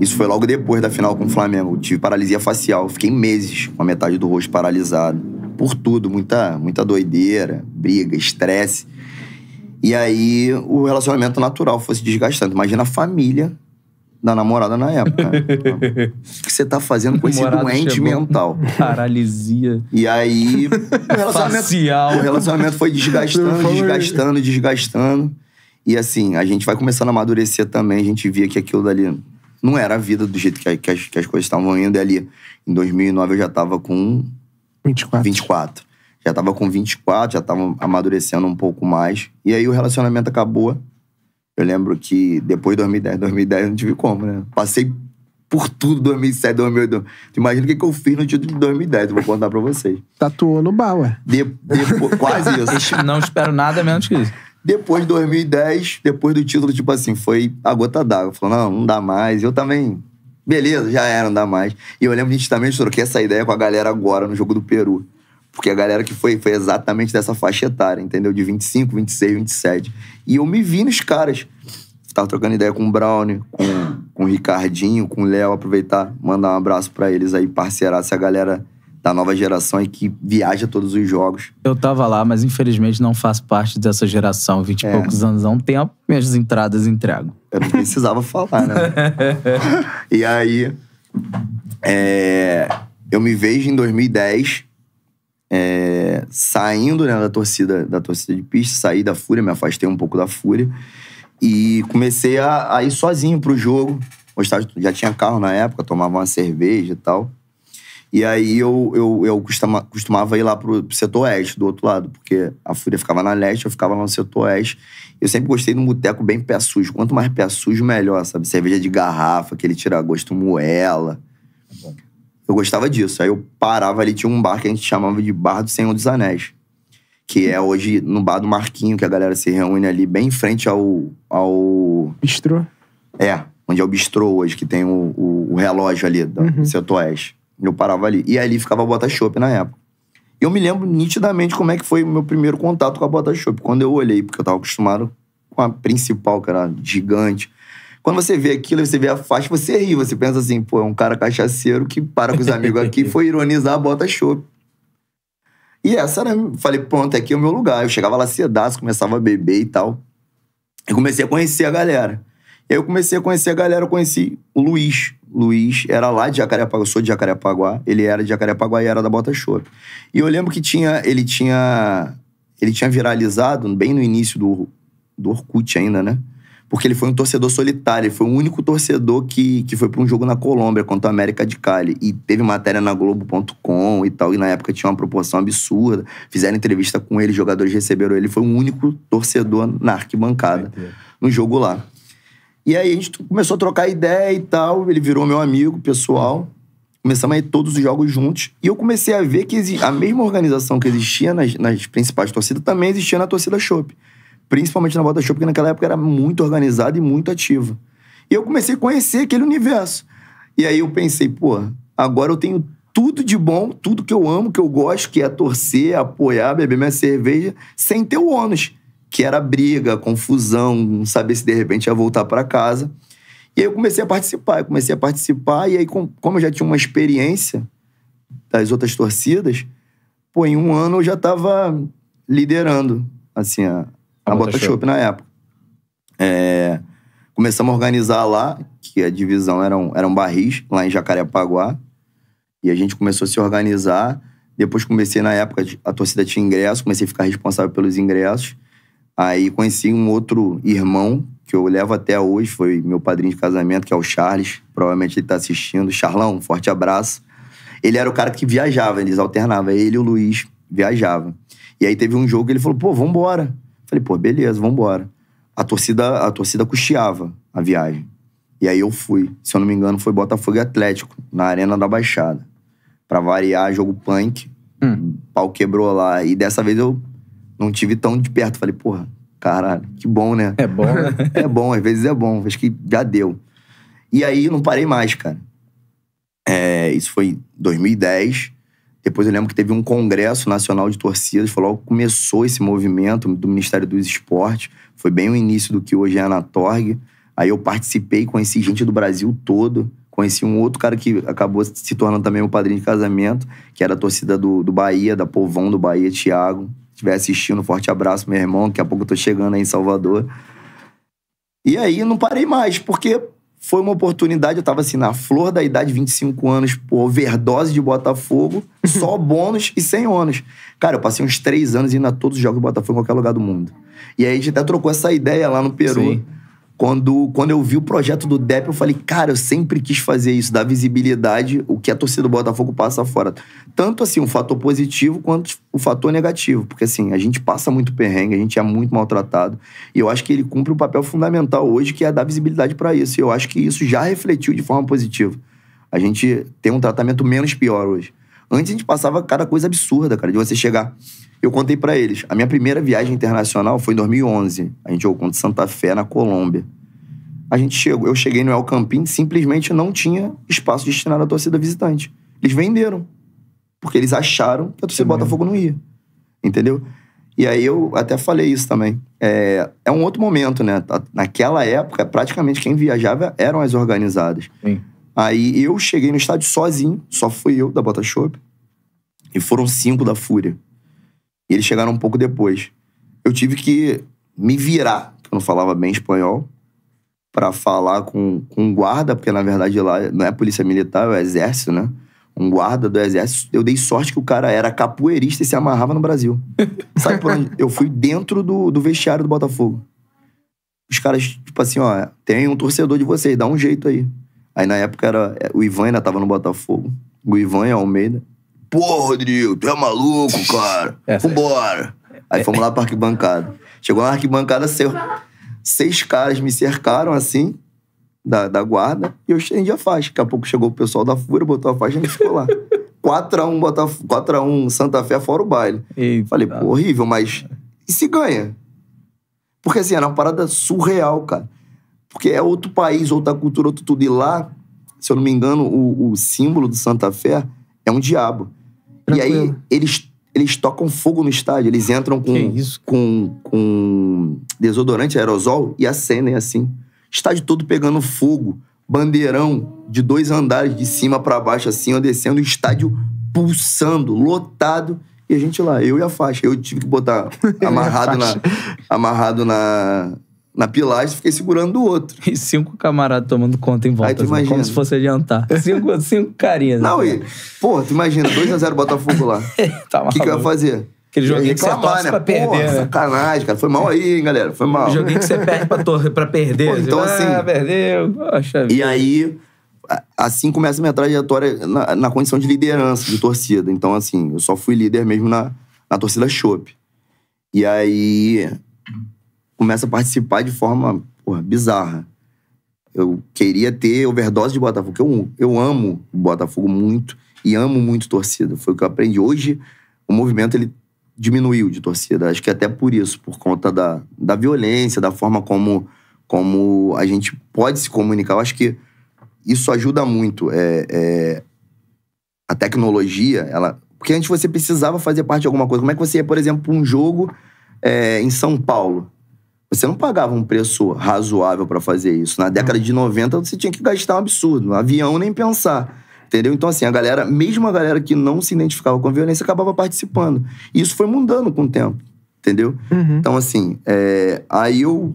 Speaker 3: Isso foi logo depois da final com o Flamengo. Eu tive paralisia facial. Fiquei meses com a metade do rosto paralisado. Por tudo, muita, muita doideira, briga, estresse. E aí o relacionamento natural fosse desgastando. Imagina a família da namorada na época. Né? o que você tá fazendo com esse Morado doente mental? Paralisia. E aí. o relacionamento, facial. o relacionamento foi desgastando, desgastando, desgastando. E assim, a gente vai começando a amadurecer também. A gente via que aquilo dali não era a vida do jeito que, que, as, que as coisas estavam indo. E ali, em 2009, eu já tava com. 24. 24. Já tava com 24, já tava amadurecendo um pouco mais. E aí o relacionamento acabou. Eu lembro que depois de 2010, 2010 eu não tive como, né? Passei por tudo 2007, 2008. Imagina o que, eu fiz no título de 2010, eu vou contar pra vocês.
Speaker 2: Tatuou no bar, ué.
Speaker 3: De, depois, quase isso. Não espero nada menos que isso. Depois de 2010, depois do título, tipo assim, foi a gota d'água. Falou, não, não dá mais. Eu também, beleza, já era, não dá mais. E eu lembro que a gente também troquei essa é ideia com a galera agora no jogo do Peru. Porque a galera que foi foi exatamente dessa faixa etária, entendeu? De 25, 26, 27. E eu me vi nos caras. Tava trocando ideia com o Brown, com, com o Ricardinho, com o Léo. Aproveitar, mandar um abraço para eles aí, parceirar essa galera da nova geração e que viaja todos os jogos.
Speaker 1: Eu tava lá, mas infelizmente não faço parte dessa geração. Vinte e é. poucos anos há é um tempo, minhas entradas entrego. Eu não precisava falar, né?
Speaker 3: e aí, é, eu me vejo em 2010 é, saindo né, da torcida da torcida de pista, saí da Fúria, me afastei um pouco da Fúria e comecei a, a ir sozinho pro jogo. já tinha carro na época, tomava uma cerveja e tal. E aí eu, eu, eu costuma, costumava ir lá pro setor oeste, do outro lado, porque a Fúria ficava na leste, eu ficava lá no setor oeste. Eu sempre gostei de um boteco bem pé sujo. Quanto mais pé sujo, melhor, sabe? Cerveja de garrafa, aquele tira-gosto moela. Eu gostava disso. Aí eu parava ali, tinha um bar que a gente chamava de Bar do Senhor dos Anéis. Que é hoje no bar do Marquinho, que a galera se reúne ali bem em frente ao. ao... Bistrô? É, onde é o bistrô hoje, que tem o, o, o relógio ali do uhum. oeste. Eu parava ali. E ali ficava a Bota na época. E eu me lembro nitidamente como é que foi o meu primeiro contato com a Bota Quando eu olhei, porque eu estava acostumado com a principal, que era gigante, quando você vê aquilo, você vê a faixa, você ri, você pensa assim, pô, é um cara cachaceiro que para com os amigos aqui, foi ironizar, bota chope. E essa era, falei, pronto, aqui é o meu lugar. Eu chegava lá cedaço, começava a beber e tal. E comecei a conhecer a galera. Eu comecei a conhecer a galera, eu conheci o Luiz. Luiz era lá de Jacarepaguá, eu sou de Jacarepaguá, ele era de Jacarepaguá e era da Bota Chope. E eu lembro que tinha, ele tinha, ele tinha viralizado bem no início do, do Orkut ainda, né? porque ele foi um torcedor solitário, ele foi o único torcedor que, que foi para um jogo na Colômbia contra o América de Cali. E teve matéria na Globo.com e tal, e na época tinha uma proporção absurda. Fizeram entrevista com ele, jogadores receberam ele. Foi o único torcedor na arquibancada, no jogo lá. E aí a gente começou a trocar ideia e tal, ele virou meu amigo pessoal. Começamos a ir todos os jogos juntos. E eu comecei a ver que a mesma organização que existia nas, nas principais torcidas também existia na torcida Chopp principalmente na Bota Show, porque naquela época era muito organizada e muito ativa E eu comecei a conhecer aquele universo. E aí eu pensei, pô, agora eu tenho tudo de bom, tudo que eu amo, que eu gosto, que é torcer, apoiar, beber minha cerveja, sem ter o ônus, que era briga, confusão, não saber se de repente ia voltar para casa. E aí eu comecei a participar, eu comecei a participar, e aí, como eu já tinha uma experiência das outras torcidas, pô, em um ano eu já estava liderando, assim, a, na Botafogo na época. É, começamos a organizar lá, que a divisão eram, eram barris, lá em Jacarepaguá. E a gente começou a se organizar. Depois comecei, na época, a torcida tinha ingresso, comecei a ficar responsável pelos ingressos. Aí conheci um outro irmão, que eu levo até hoje, foi meu padrinho de casamento, que é o Charles. Provavelmente ele está assistindo. Charlão, forte abraço. Ele era o cara que viajava, eles alternavam. Ele e o Luiz viajavam. E aí teve um jogo que ele falou, pô, vambora. embora Falei, pô, beleza, vambora. A torcida, a torcida custeava a viagem. E aí eu fui. Se eu não me engano, foi Botafogo e Atlético, na Arena da Baixada. Pra variar, jogo punk. Hum. pau quebrou lá. E dessa vez eu não tive tão de perto. Falei, porra, caralho, que bom, né? É bom, né? é bom, às vezes é bom. Acho que já deu. E aí não parei mais, cara. É, isso foi 2010. Depois eu lembro que teve um congresso nacional de torcidas, foi logo que começou esse movimento do Ministério dos Esportes, foi bem o início do que hoje é a Anatorg. Aí eu participei, conheci gente do Brasil todo, conheci um outro cara que acabou se tornando também meu padrinho de casamento, que era a torcida do, do Bahia, da Povão do Bahia, Thiago. Se estiver assistindo, forte abraço, meu irmão, daqui a pouco eu tô chegando aí em Salvador. E aí não parei mais, porque foi uma oportunidade, eu tava assim, na flor da idade, 25 anos, por overdose de Botafogo, só bônus e sem ônus. Cara, eu passei uns três anos indo a todos os jogos do Botafogo em qualquer lugar do mundo. E aí a gente até trocou essa ideia lá no Peru. Sim. Quando, quando eu vi o projeto do DEP, eu falei, cara, eu sempre quis fazer isso, dar visibilidade, o que a torcida do Botafogo passa fora. Tanto assim, um fator positivo quanto o fator negativo. Porque assim, a gente passa muito perrengue, a gente é muito maltratado. E eu acho que ele cumpre um papel fundamental hoje, que é dar visibilidade para isso. E eu acho que isso já refletiu de forma positiva. A gente tem um tratamento menos pior hoje. Antes a gente passava cada coisa absurda, cara, de você chegar eu contei para eles. A minha primeira viagem internacional foi em 2011. A gente jogou contra Santa Fé, na Colômbia. A gente chegou, eu cheguei no El Campín, simplesmente não tinha espaço destinado à torcida visitante. Eles venderam. Porque eles acharam que a torcida é Botafogo não ia. Entendeu? E aí eu até falei isso também. É, é um outro momento, né? Naquela época, praticamente quem viajava eram as organizadas. Sim. Aí eu cheguei no estádio sozinho, só fui eu da Botafogo. E foram cinco da Fúria. E eles chegaram um pouco depois. Eu tive que me virar, que eu não falava bem espanhol, para falar com, com um guarda, porque na verdade lá não é polícia militar, é o exército, né? Um guarda do exército. Eu dei sorte que o cara era capoeirista e se amarrava no Brasil. Sabe por onde? Eu fui dentro do, do vestiário do Botafogo. Os caras, tipo assim, ó, tem um torcedor de vocês, dá um jeito aí. Aí na época era. É, o Ivan ainda tava no Botafogo. O Ivan e Almeida. Pô, Rodrigo, tu é maluco, cara. É. Vambora. Aí fomos lá pra arquibancada. Chegou na arquibancada, seu. Seis caras me cercaram assim, da, da guarda, e eu estendi a faixa. Daqui a pouco chegou o pessoal da FURA, botou a faixa e a gente ficou lá. 4x1 Botafogo, 4x1 Santa Fé fora o baile. Eita. Falei, pô, horrível, mas. E se ganha? Porque assim, era uma parada surreal, cara. Porque é outro país, outra cultura, outro tudo. E lá, se eu não me engano, o, o símbolo do Santa Fé é um diabo. Tranquilo. E aí eles, eles tocam fogo no estádio, eles entram com, com, com desodorante, aerosol e acendem assim. Estádio todo pegando fogo, bandeirão de dois andares de cima para baixo assim, ó, descendo, o estádio pulsando, lotado. E a gente lá, eu e a faixa. Eu tive que botar amarrado, na, amarrado na, na pilastra fiquei segurando do outro. E cinco camaradas tomando conta em volta. Aí assim, imagina. Como se fosse adiantar. Cinco, cinco carinhas. Não, né? e, pô, tu imagina, 2x0 Botafogo lá. tá o que, que eu ia fazer? Aquele joguinho que você torce né? pra perder. Porra, né? sacanagem, cara. Foi mal aí, hein, galera. Foi mal. Joguei joguinho que você perde pra, torre,
Speaker 1: pra perder. Pô, assim, então ah, assim... Ah,
Speaker 3: perdeu. Poxa, e vida. aí, assim começa a minha trajetória na, na, condição de liderança de torcida. Então, assim, eu só fui líder mesmo na, na torcida Chopp. E aí, começa a participar de forma porra, bizarra. Eu queria ter overdose de Botafogo. Eu, eu amo o Botafogo muito e amo muito torcida. Foi o que eu aprendi. Hoje, o movimento ele diminuiu de torcida. Acho que é até por isso, por conta da, da violência, da forma como, como a gente pode se comunicar. Eu acho que isso ajuda muito. É, é, a tecnologia, ela. Porque antes você precisava fazer parte de alguma coisa. Como é que você ia, por exemplo, para um jogo é, em São Paulo? Você não pagava um preço razoável para fazer isso. Na década de 90, você tinha que gastar um absurdo. avião, nem pensar. Entendeu? Então, assim, a galera, mesmo a galera que não se identificava com a violência, acabava participando. E isso foi mudando com o tempo. Entendeu? Uhum. Então, assim, é, aí eu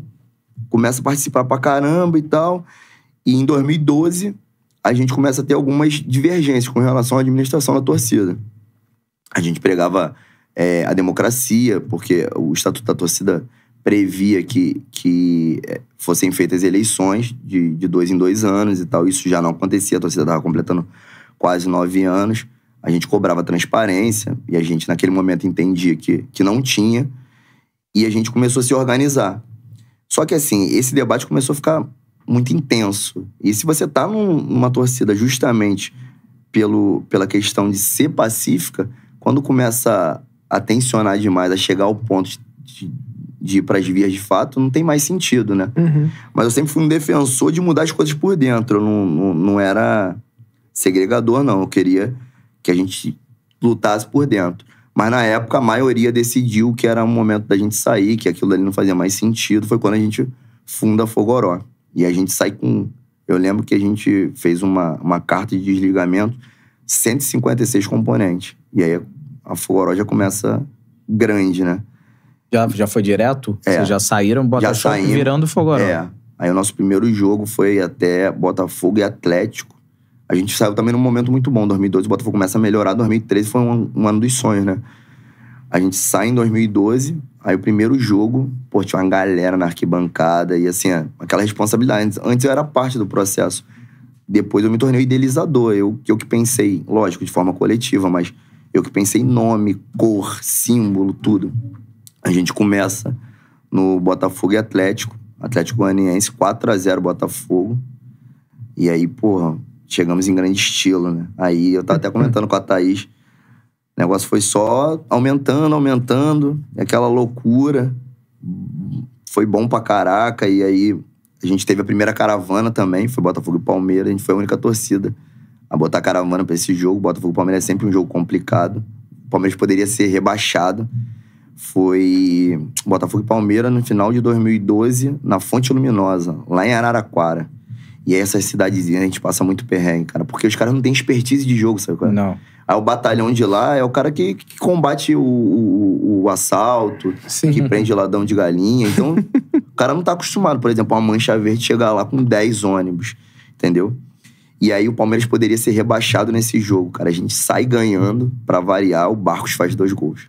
Speaker 3: começo a participar pra caramba e tal. E em 2012, a gente começa a ter algumas divergências com relação à administração da torcida. A gente pregava é, a democracia, porque o estatuto da torcida previa que, que eh, fossem feitas eleições de, de dois em dois anos e tal. Isso já não acontecia, a torcida estava completando quase nove anos. A gente cobrava transparência e a gente, naquele momento, entendia que, que não tinha. E a gente começou a se organizar. Só que, assim, esse debate começou a ficar muito intenso. E se você está num, numa torcida justamente pelo, pela questão de ser pacífica, quando começa a tensionar demais, a chegar ao ponto de, de de para as vias de fato, não tem mais sentido, né? Uhum. Mas eu sempre fui um defensor de mudar as coisas por dentro. Eu não, não, não era segregador, não. Eu queria que a gente lutasse por dentro. Mas na época a maioria decidiu que era o momento da gente sair, que aquilo ali não fazia mais sentido. Foi quando a gente funda Fogoró. E a gente sai com. Eu lembro que a gente fez uma, uma carta de desligamento, 156 componentes. E aí a Fogoró já começa grande, né? Já, já foi direto? É. Vocês já saíram, Botafogo já virando Fogorão. É. Aí o nosso primeiro jogo foi até Botafogo e Atlético. A gente saiu também num momento muito bom. 2012 o Botafogo começa a melhorar. 2013 foi um, um ano dos sonhos, né? A gente sai em 2012, aí o primeiro jogo, pô, tinha uma galera na arquibancada e assim, aquela responsabilidade. Antes eu era parte do processo. Depois eu me tornei o idealizador. Eu, eu que pensei, lógico, de forma coletiva, mas eu que pensei nome, cor, símbolo, tudo. A gente começa no Botafogo e Atlético. Atlético Goianiense, 4 a 0 Botafogo. E aí, porra, chegamos em grande estilo, né? Aí eu tava até comentando com a Thaís. O negócio foi só aumentando, aumentando. Aquela loucura. Foi bom pra caraca. E aí a gente teve a primeira caravana também. Foi Botafogo e Palmeiras. A gente foi a única torcida a botar caravana pra esse jogo. Botafogo e Palmeiras é sempre um jogo complicado. O Palmeiras poderia ser rebaixado foi Botafogo e Palmeiras no final de 2012, na Fonte Luminosa, lá em Araraquara. E essas cidadezinhas a gente passa muito perrengue, cara. Porque os caras não têm expertise de jogo, sabe? Cara? É? Não. Aí o batalhão de lá é o cara que, que combate o, o, o assalto, Sim. que prende ladão de galinha. Então, o cara não tá acostumado. Por exemplo, uma mancha verde chegar lá com 10 ônibus, entendeu? E aí o Palmeiras poderia ser rebaixado nesse jogo, cara. A gente sai ganhando, para variar, o Barcos faz dois gols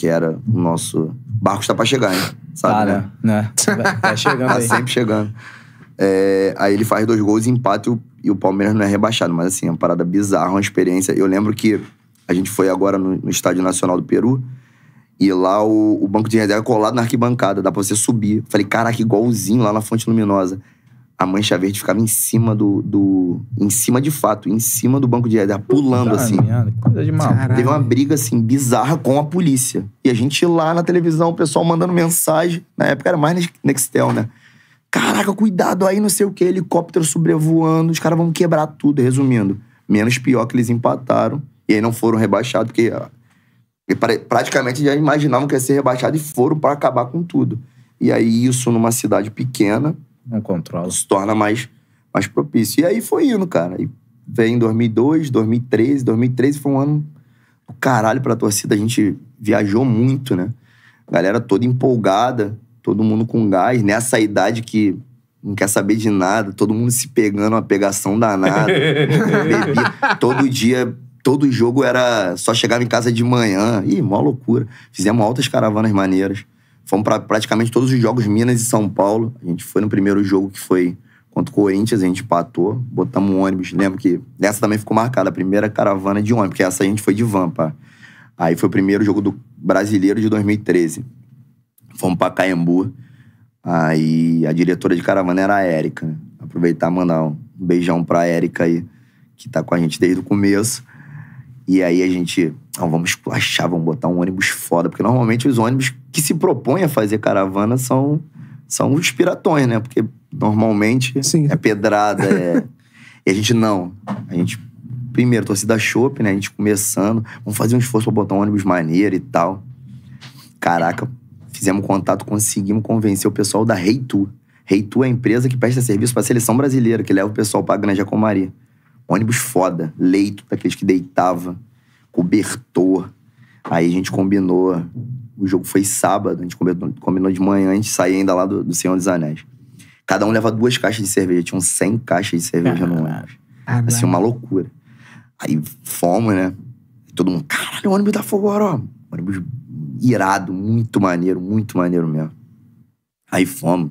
Speaker 3: que era o nosso. Barco está para chegar, hein? Sabe, tá, né?
Speaker 1: né? Tá chegando tá sempre
Speaker 3: chegando. É, aí ele faz dois gols, empate e o Palmeiras não é rebaixado. Mas assim, é uma parada bizarra, uma experiência. Eu lembro que a gente foi agora no, no Estádio Nacional do Peru e lá o, o banco de reserva é colado na arquibancada, dá para você subir. Falei, caraca, igualzinho lá na Fonte Luminosa a mancha verde ficava em cima do, do. Em cima de fato, em cima do banco de ar, pulando Puta, assim.
Speaker 1: Minha, coisa de mal. Teve uma
Speaker 3: briga assim, bizarra com a polícia. E a gente lá na televisão, o pessoal mandando mensagem. Na época era mais Nextel, né? Caraca, cuidado aí, não sei o que, helicóptero sobrevoando, os caras vão quebrar tudo, resumindo. Menos pior que eles empataram. E aí não foram rebaixados, porque praticamente já imaginavam que ia ser rebaixado e foram para acabar com tudo. E aí, isso numa cidade pequena, não controla. Se torna mais, mais propício. E aí foi indo, cara. E veio em 2002, 2013. 2013 foi um ano do caralho pra torcida. A gente viajou muito, né? galera toda empolgada, todo mundo com gás. Nessa né? idade que não quer saber de nada, todo mundo se pegando, uma pegação danada. Bebia. Todo dia, todo jogo era só chegar em casa de manhã. Ih, mó loucura. Fizemos altas caravanas maneiras. Fomos para praticamente todos os jogos Minas e São Paulo. A gente foi no primeiro jogo que foi contra o Corinthians, a gente empatou, botamos um ônibus. Lembro que nessa também ficou marcada, a primeira caravana de ônibus, porque essa a gente foi de van, pá. Aí foi o primeiro jogo do Brasileiro de 2013. Fomos pra Caembu. Aí a diretora de caravana era a Érica. Aproveitar e mandar um beijão pra Érica aí, que tá com a gente desde o começo. E aí a gente, vamos achar, vamos botar um ônibus foda, porque normalmente os ônibus que se propõem a fazer caravana são são os piratões, né? Porque normalmente Sim. é pedrada, é... e a gente não. A gente primeiro torcida chope, né? A gente começando, vamos fazer um esforço para botar um ônibus maneiro e tal. Caraca, fizemos contato, conseguimos convencer o pessoal da Reitu. Reitu é a empresa que presta serviço para seleção brasileira, que leva o pessoal para a Granja Comaria. Ônibus foda, leito daqueles que deitava, cobertor. Aí a gente combinou. O jogo foi sábado, a gente combinou, combinou de manhã, a gente saía ainda lá do, do Senhor dos Anéis. Cada um leva duas caixas de cerveja. Tinham 100 caixas de cerveja no ônibus. assim, uma loucura. Aí fomos, né? Todo mundo, caralho, o ônibus da tá Fogoró. Ônibus irado, muito maneiro, muito maneiro mesmo. Aí fomos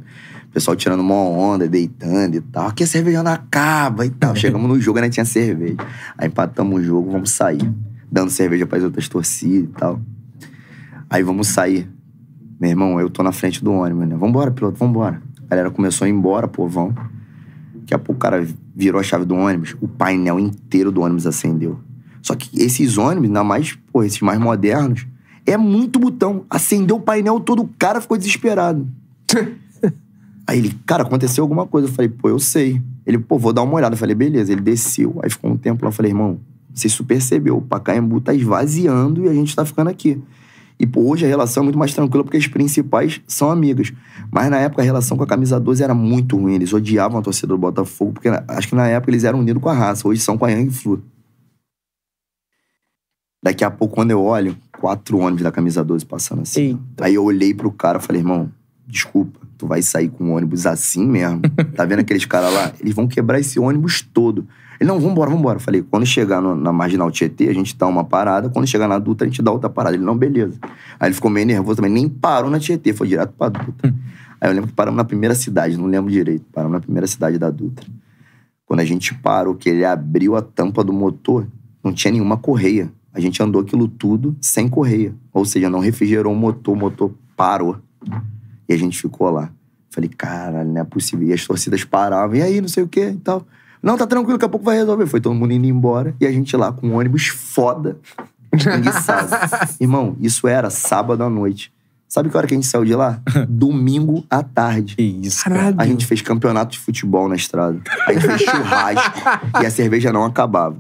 Speaker 3: pessoal tirando uma onda, deitando e tal. Aqui a cerveja não acaba e tal. Chegamos no jogo, ainda tinha cerveja. Aí empatamos o jogo, vamos sair. Dando cerveja para as outras torcidas e tal. Aí vamos sair. Meu irmão, eu tô na frente do ônibus, né? Vambora, piloto, vambora. A galera começou a ir embora, povão. Daqui a pouco o cara virou a chave do ônibus, o painel inteiro do ônibus acendeu. Só que esses ônibus, ainda mais, pô, esses mais modernos, é muito botão. Acendeu o painel todo, o cara ficou desesperado. Aí ele, cara, aconteceu alguma coisa. Eu falei, pô, eu sei. Ele, pô, vou dar uma olhada. Eu falei, beleza. Ele desceu. Aí ficou um tempo lá. Eu falei, irmão, você isso percebeu. O Pacaembu tá esvaziando e a gente tá ficando aqui. E, pô, hoje a relação é muito mais tranquila porque as principais são amigas. Mas na época a relação com a camisa 12 era muito ruim. Eles odiavam a torcida do Botafogo, porque acho que na época eles eram unidos com a raça. Hoje são com a Yang Flu. Daqui a pouco, quando eu olho, quatro ônibus da camisa 12 passando assim. Eita. Aí eu olhei pro cara e falei, irmão, desculpa tu vai sair com um ônibus assim mesmo. Tá vendo aqueles caras lá? Eles vão quebrar esse ônibus todo. Ele, não, vambora, vambora. Eu falei, quando chegar no, na Marginal Tietê, a gente dá uma parada. Quando chegar na Dutra, a gente dá outra parada. Ele, não, beleza. Aí ele ficou meio nervoso também. Nem parou na Tietê, foi direto pra Dutra. Hum. Aí eu lembro que paramos na primeira cidade, não lembro direito. Paramos na primeira cidade da Dutra. Quando a gente parou, que ele abriu a tampa do motor, não tinha nenhuma correia. A gente andou aquilo tudo sem correia. Ou seja, não refrigerou o motor, o motor parou. E a gente ficou lá. Falei, caralho, não é possível. E as torcidas paravam, e aí, não sei o quê e tal. Não, tá tranquilo, daqui a pouco vai resolver. Foi todo mundo indo embora. E a gente lá com um ônibus foda. Irmão, isso era sábado à noite. Sabe que hora que a gente saiu de lá? Domingo à tarde. Que isso, Caralho. A gente fez campeonato de futebol na estrada. A gente fez churrasco. e a cerveja não acabava.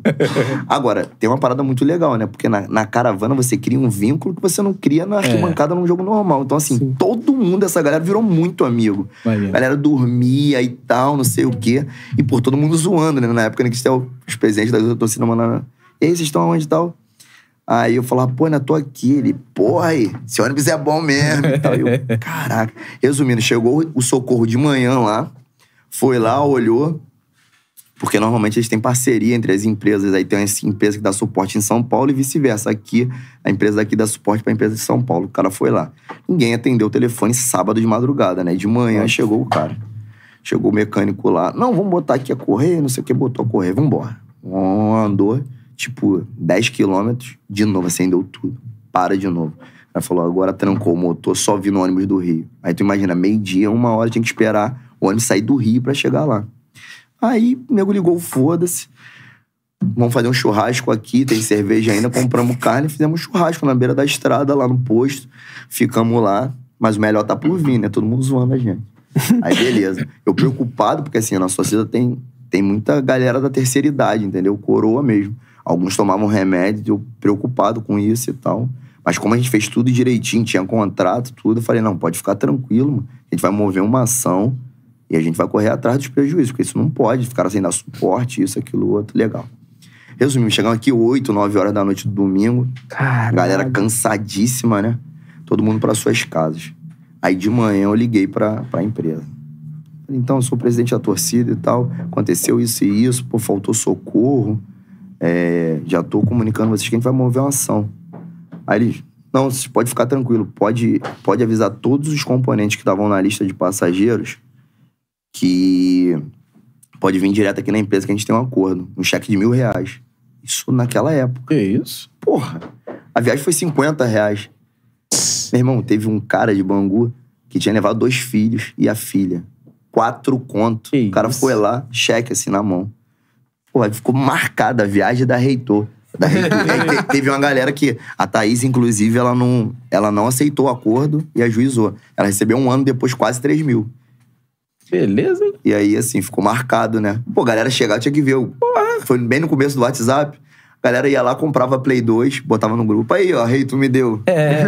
Speaker 3: Agora, tem uma parada muito legal, né? Porque na, na caravana você cria um vínculo que você não cria na é. arquibancada é. num jogo normal. Então, assim, Sim. todo mundo, essa galera virou muito amigo. Valeu. A galera dormia e tal, não sei o quê. E, por todo mundo zoando, né? Na época, né, que é os presentes da torcida, mano... E aí, vocês estão onde e tal? Aí eu falava, pô, ainda tô aqui. Ele, porra, aí, esse ônibus é bom mesmo. Eu, caraca. Resumindo, chegou o socorro de manhã lá, foi lá, olhou, porque normalmente eles têm parceria entre as empresas. Aí tem uma empresa que dá suporte em São Paulo e vice-versa. Aqui, a empresa daqui dá suporte pra empresa de São Paulo. O cara foi lá. Ninguém atendeu o telefone sábado de madrugada, né? De manhã chegou o cara. Chegou o mecânico lá. Não, vamos botar aqui a correr, não sei o que, botou a correr, vambora. Andou tipo, 10 quilômetros, de novo, acendeu tudo. Para de novo. Ela falou, agora trancou o motor, só vi no ônibus do Rio. Aí tu imagina, meio-dia, uma hora, tinha que esperar o ônibus sair do Rio para chegar lá. Aí o nego ligou, foda-se. Vamos fazer um churrasco aqui, tem cerveja ainda. Compramos carne, fizemos um churrasco na beira da estrada, lá no posto. Ficamos lá, mas o melhor tá por vir, né? Todo mundo zoando a gente. Aí beleza. Eu preocupado, porque assim, na nossa cidade tem, tem muita galera da terceira idade, entendeu? Coroa mesmo. Alguns tomavam remédio, preocupado com isso e tal. Mas como a gente fez tudo direitinho, tinha contrato, tudo, eu falei, não, pode ficar tranquilo, mano. a gente vai mover uma ação e a gente vai correr atrás dos prejuízos, porque isso não pode, ficar sem dar suporte, isso, aquilo, outro, legal. Resumindo, chegamos aqui 8, 9 horas da noite do domingo. Galera cansadíssima, né? Todo mundo para suas casas. Aí de manhã eu liguei pra, pra empresa. Falei, então, eu sou presidente da torcida e tal. Aconteceu isso e isso, pô, faltou socorro. É, já tô comunicando vocês que a gente vai mover uma ação. Aí eles, não, vocês pode ficar tranquilo, pode, pode avisar todos os componentes que estavam na lista de passageiros que pode vir direto aqui na empresa que a gente tem um acordo, um cheque de mil reais. Isso naquela época. Que isso? Porra, a viagem foi 50 reais. Meu irmão, teve um cara de Bangu que tinha levado dois filhos e a filha. Quatro conto. o cara isso? foi lá, cheque assim na mão. Pô, ficou marcada a viagem da Reitor. Da Reitor. Aí é, teve uma galera que. A Thaís, inclusive, ela não, ela não aceitou o acordo e ajuizou. Ela recebeu um ano depois quase 3 mil. Beleza, E aí, assim, ficou marcado, né? Pô, a galera chegar tinha que ver. Porra. Foi bem no começo do WhatsApp. A galera ia lá, comprava Play 2, botava no grupo. Aí, ó, rei, hey, tu me deu. É.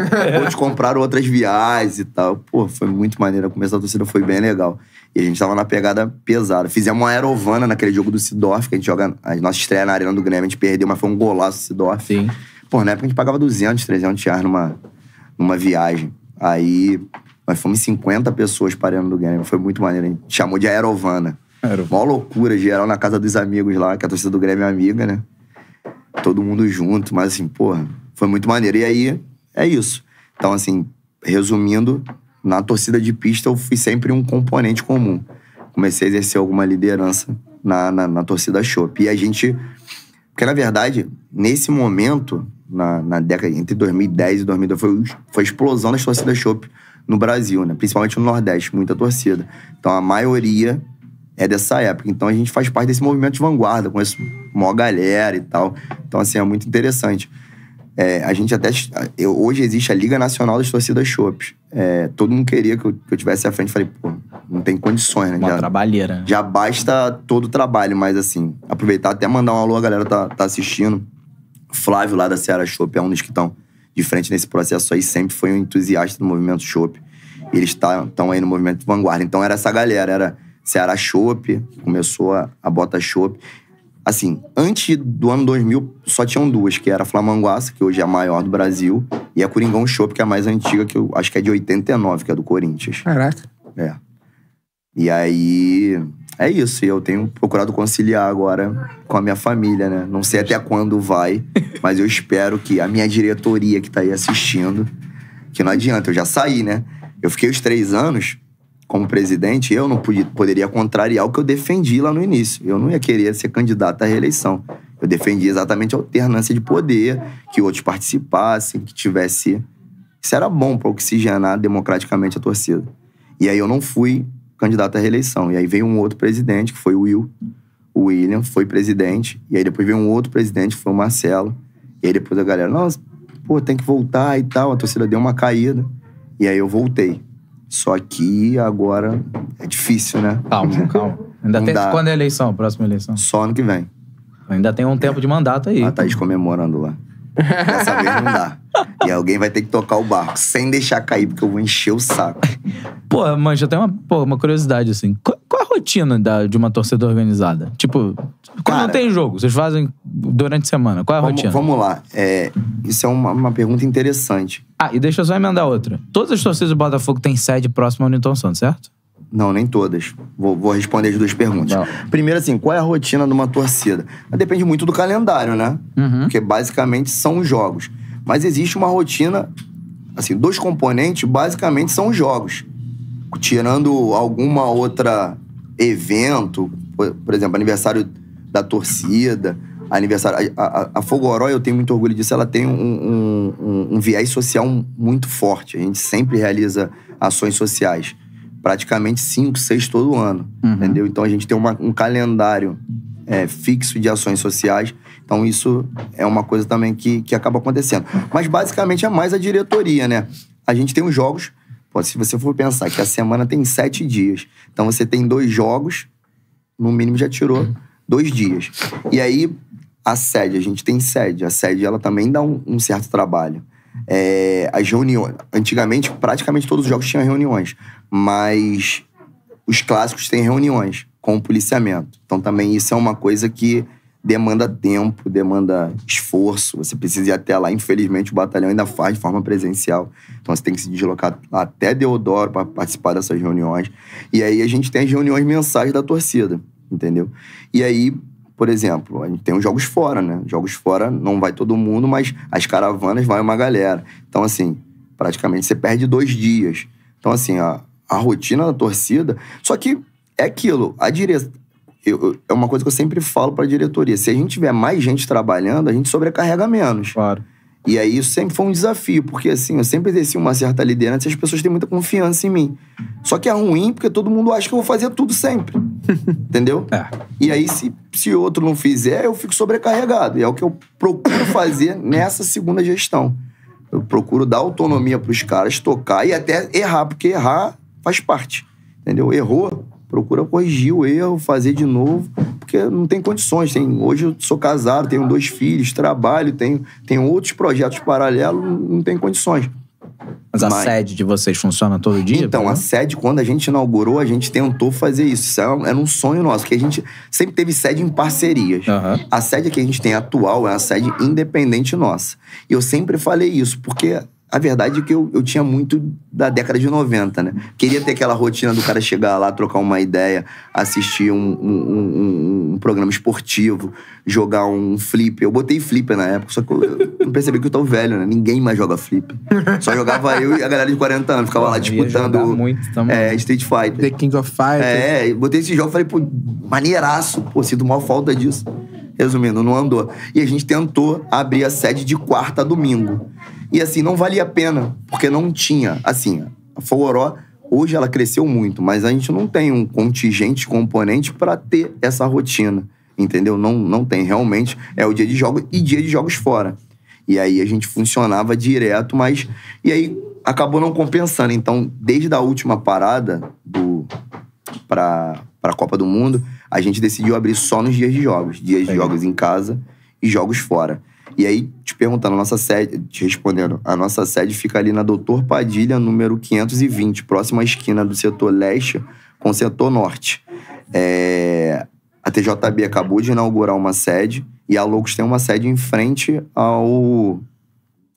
Speaker 3: te comprar outras viagens e tal. Pô, foi muito maneiro. A começar a torcida foi bem legal. E a gente tava na pegada pesada. Fizemos uma aerovana naquele jogo do Sidorf, que a gente joga. A nossa estreia na Arena do Grêmio, a gente perdeu, mas foi um golaço do Sidorf. Sim. Pô, na época a gente pagava 200, 300 reais numa, numa viagem. Aí nós fomos 50 pessoas para a Arena do Grêmio. Foi muito maneiro. A gente chamou de aerovana. Aerovana. Mó loucura geral na casa dos amigos lá, que a torcida do Grêmio é amiga, né? todo mundo junto, mas assim, porra, foi muito maneiro. E aí, é isso. Então, assim, resumindo, na torcida de pista eu fui sempre um componente comum. Comecei a exercer alguma liderança na, na, na torcida Chopp. E a gente. Porque, na verdade, nesse momento, na, na década entre 2010 e 2012, foi, foi a explosão das torcidas Chopp no Brasil, né? principalmente no Nordeste, muita torcida. Então, a maioria é dessa época. Então a gente faz parte desse movimento de vanguarda, essa maior galera e tal. Então, assim, é muito interessante. É, a gente até. Eu, hoje existe a Liga Nacional das Torcidas Shops. É, todo mundo queria que eu, que eu tivesse à frente. Falei, pô, não tem condições, né? Uma já, trabalheira. Né? Já basta todo o trabalho, mas assim, aproveitar até mandar um alô, a galera tá, tá assistindo. Flávio, lá da Seara Shop, é um dos que estão de frente nesse processo aí, sempre foi um entusiasta do movimento Shop. Eles estão tá, aí no movimento vanguarda. Então era essa galera, era Ceará Chope, começou a, a Bota Chope. Assim, antes do ano 2000, só tinham duas, que era a Flamanguaça, que hoje é a maior do Brasil, e a Coringão Chope, que é a mais antiga, que eu acho que é de 89, que é do Corinthians. Caraca. É. E aí, é isso. E eu tenho procurado conciliar agora com a minha família, né? Não sei até quando vai, mas eu espero que a minha diretoria que tá aí assistindo, que não adianta, eu já saí, né? Eu fiquei os três anos como presidente, eu não podia, poderia contrariar o que eu defendi lá no início. Eu não ia querer ser candidato à reeleição. Eu defendi exatamente a alternância de poder, que outros participassem, que tivesse. Isso era bom para oxigenar democraticamente a torcida. E aí eu não fui candidato à reeleição. E aí veio um outro presidente, que foi o Will. O William foi presidente. E aí depois veio um outro presidente, que foi o Marcelo. E aí depois a galera, nossa, pô, tem que voltar e tal. A torcida deu uma caída. E aí eu voltei. Só que agora é difícil, né? Calma, calma. Ainda tem dá. quando
Speaker 1: é a eleição, próxima eleição? Só ano que vem. Ainda tem um tempo de mandato aí. A Thaís comemorando lá. Dessa
Speaker 3: vez não dá. E alguém vai ter que tocar o barco sem deixar cair, porque eu vou encher o saco.
Speaker 1: Pô, mas já tem uma, pô, uma curiosidade, assim. Qual, qual a rotina da, de uma torcida organizada? Tipo, quando não tem jogo, vocês fazem durante a semana. Qual é a vamos, rotina? Vamos
Speaker 3: lá. É, isso é uma, uma, pergunta interessante.
Speaker 1: Ah, e deixa eu só emendar outra. Todas as torcidas do Botafogo têm sede próxima ao Newton Santos, certo?
Speaker 3: Não, nem todas. Vou, vou responder as duas perguntas. Não. Primeiro, assim, qual é a rotina de uma torcida? Depende muito do calendário, né? Uhum. Porque basicamente são os jogos. Mas existe uma rotina, assim, dois componentes basicamente são os jogos. Tirando alguma outra evento, por exemplo, aniversário da torcida, aniversário. A, a, a Fogoró, eu tenho muito orgulho disso, ela tem um, um, um, um viés social muito forte. A gente sempre realiza ações sociais praticamente cinco, seis todo ano, uhum. entendeu? Então a gente tem uma, um calendário é, fixo de ações sociais. Então isso é uma coisa também que, que acaba acontecendo. Mas basicamente é mais a diretoria, né? A gente tem os jogos. Pô, se você for pensar que a semana tem sete dias, então você tem dois jogos, no mínimo já tirou dois dias. E aí a sede, a gente tem sede. A sede ela também dá um, um certo trabalho. É, as reuniões. Antigamente, praticamente todos os jogos tinham reuniões, mas os clássicos têm reuniões com o policiamento. Então, também isso é uma coisa que demanda tempo, demanda esforço. Você precisa ir até lá. Infelizmente, o batalhão ainda faz de forma presencial. Então, você tem que se deslocar até Deodoro para participar dessas reuniões. E aí, a gente tem as reuniões mensais da torcida, entendeu? E aí, por exemplo, a gente tem os jogos fora, né? Jogos fora não vai todo mundo, mas as caravanas vai uma galera. Então, assim, praticamente você perde dois dias. Então, assim, a, a rotina da torcida. Só que é aquilo, a direção. é uma coisa que eu sempre falo para a diretoria. Se a gente tiver mais gente trabalhando, a gente sobrecarrega menos. Claro. E aí isso sempre foi um desafio, porque assim, eu sempre exerci uma certa liderança e as pessoas têm muita confiança em mim. Só que é ruim porque todo mundo acha que eu vou fazer tudo sempre. Entendeu? É. E aí, se, se outro não fizer, eu fico sobrecarregado. E é o que eu procuro fazer nessa segunda gestão. Eu procuro dar autonomia para os caras tocar e até errar, porque errar faz parte. Entendeu? Errou, procura corrigir o erro, fazer de novo, porque não tem condições. Tem, hoje eu sou casado, tenho dois filhos, trabalho, tenho, tenho outros projetos paralelos, não tem condições. Mas a Mas... sede de vocês funciona todo dia? Então, a sede, quando a gente inaugurou, a gente tentou fazer isso. isso é era um sonho nosso, que a gente sempre teve sede em parcerias. Uhum. A sede que a gente tem atual é uma sede independente nossa. E eu sempre falei isso, porque a verdade é que eu, eu tinha muito da década de 90, né? Queria ter aquela rotina do cara chegar lá, trocar uma ideia, assistir um, um, um, um programa esportivo, jogar um flip. Eu botei flip na época, só que eu, eu não percebi que eu tô velho, né? Ninguém mais joga flip. Só jogava eu e a galera de 40 anos, ficava Pô, lá disputando muito também. é, Street Fighter. The King of Fighters. É, botei esse jogo e falei, pô, maneiraço, pô, sinto maior falta disso. Resumindo, não andou. E a gente tentou abrir a sede de quarta a domingo. E assim, não valia a pena, porque não tinha. Assim, a Fogoró, hoje ela cresceu muito, mas a gente não tem um contingente componente para ter essa rotina. Entendeu? Não, não tem. Realmente é o dia de jogo e dia de jogos fora. E aí a gente funcionava direto, mas. E aí acabou não compensando. Então, desde a última parada do para a Copa do Mundo, a gente decidiu abrir só nos dias de jogos. Dias de jogos em casa e jogos fora. E aí, te perguntando, a nossa sede, te respondendo, a nossa sede fica ali na Doutor Padilha, número 520, próxima esquina do setor leste com o setor norte. É, a TJB acabou de inaugurar uma sede e a Loucos tem uma sede em frente ao,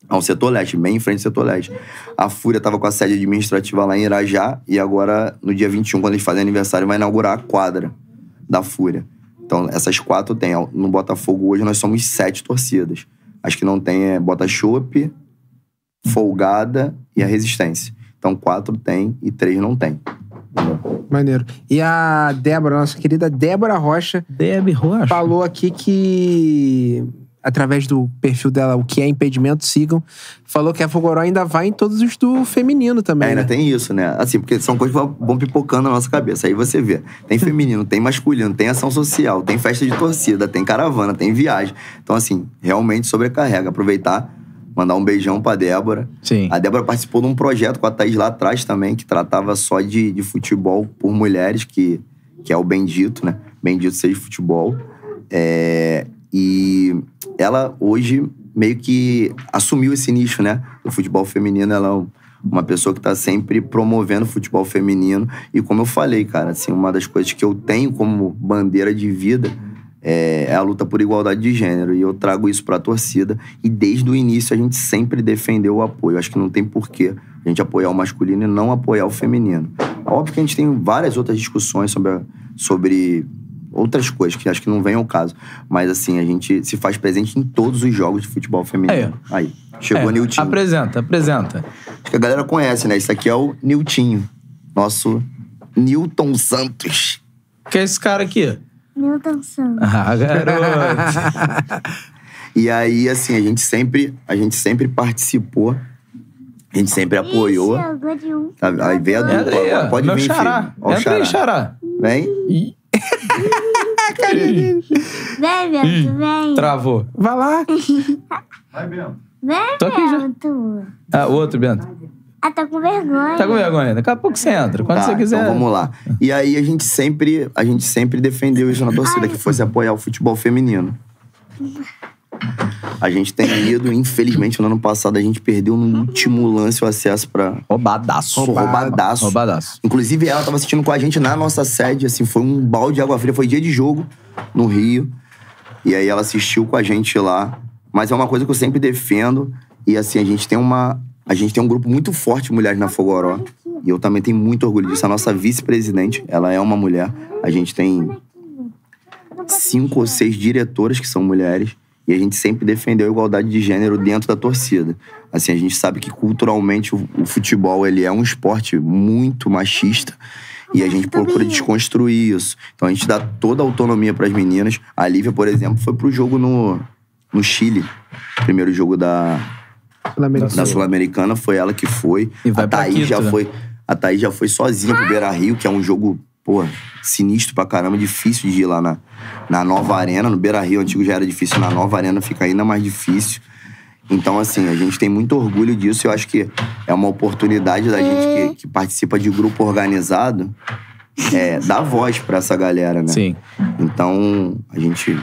Speaker 3: ao setor leste, bem em frente ao setor leste. A Fúria estava com a sede administrativa lá em Irajá e agora, no dia 21, quando eles fazem aniversário, vai inaugurar a quadra da Fúria. Então, essas quatro tem. No Botafogo, hoje, nós somos sete torcidas. Acho que não tem é Botachope, Folgada e a Resistência. Então, quatro tem e três não tem.
Speaker 2: Maneiro. E a Débora, nossa querida Débora Rocha. Débora Rocha. Falou aqui que através do perfil dela, o que é impedimento, sigam. Falou que a Fogoró ainda vai em todos os do feminino também. É, ainda né?
Speaker 3: tem isso, né? Assim, porque são coisas que vão pipocando na nossa cabeça. Aí você vê. Tem feminino, tem masculino, tem ação social, tem festa de torcida, tem caravana, tem viagem. Então, assim, realmente sobrecarrega. Aproveitar, mandar um beijão pra Débora. Sim. A Débora participou de um projeto com a Thaís lá atrás também, que tratava só de, de futebol por mulheres, que, que é o Bendito, né? Bendito seja futebol. É, e ela hoje meio que assumiu esse nicho, né? Do futebol feminino, ela é uma pessoa que está sempre promovendo o futebol feminino. E como eu falei, cara, assim, uma das coisas que eu tenho como bandeira de vida eh, é a luta por igualdade de gênero. E eu trago isso para a torcida. E desde o início a gente sempre defendeu o apoio. Acho que não tem porquê a gente apoiar o masculino e não apoiar o feminino. Óbvio que a gente tem várias outras discussões sobre, sobre outras coisas que acho que não vem ao caso. Mas assim, a gente se faz presente em todos os jogos de futebol feminino. É. Aí. Chegou é. o Niltinho. Apresenta,
Speaker 1: apresenta.
Speaker 3: Acho que a galera conhece, né? Isso aqui é o Niltinho. Nosso Newton Santos. Que é esse cara aqui?
Speaker 1: Newton Santos.
Speaker 2: Ah, garoto.
Speaker 3: e aí, assim, a gente sempre, a gente sempre participou. A gente sempre apoiou. Isso, eu de um. Aí vem a dupla. Pode Meu vir, xará. filho. Ó, Entra xará. Aí, xará. Vem. Ih.
Speaker 1: Vai,
Speaker 4: é Bento, vem.
Speaker 3: Travou.
Speaker 1: Vai lá.
Speaker 4: Vai, Bento. Vem, Bento.
Speaker 3: Já. Ah, o outro, Bento.
Speaker 4: Ah, tá com vergonha. Tá com
Speaker 3: vergonha. Né? Daqui a pouco você entra, quando tá, você então quiser. Então vamos lá. E aí a gente sempre, a gente sempre defendeu isso na torcida, Ai. que fosse apoiar o futebol feminino. A gente tem medo, infelizmente, no ano passado a gente perdeu no último lance o acesso pra. Roubadaço. Roubadaço. Roubadaço. Inclusive, ela tava assistindo com a gente na nossa sede, assim, foi um balde de água fria, foi dia de jogo no Rio. E aí ela assistiu com a gente lá. Mas é uma coisa que eu sempre defendo. E assim, a gente tem uma. A gente tem um grupo muito forte de mulheres na Fogoró. E eu também tenho muito orgulho disso. A nossa vice-presidente, ela é uma mulher. A gente tem cinco ou seis diretoras que são mulheres. E a gente sempre defendeu a igualdade de gênero dentro da torcida. Assim, a gente sabe que culturalmente o, o futebol ele é um esporte muito machista. E a gente procura desconstruir isso. Então a gente dá toda a autonomia para as meninas. A Lívia, por exemplo, foi pro jogo no, no Chile. Primeiro jogo da Sul-Americana. Sul-Americana foi ela que foi. E vai a Thaís já foi. A Thaís já foi sozinha pro ah! Beira Rio, que é um jogo Pô, sinistro pra caramba, difícil de ir lá na, na nova arena. No Beira Rio antigo já era difícil, na nova arena fica ainda mais difícil. Então, assim, a gente tem muito orgulho disso. Eu acho que é uma oportunidade da gente que, que participa de grupo organizado é, dar voz para essa galera, né? Sim. Então, a gente.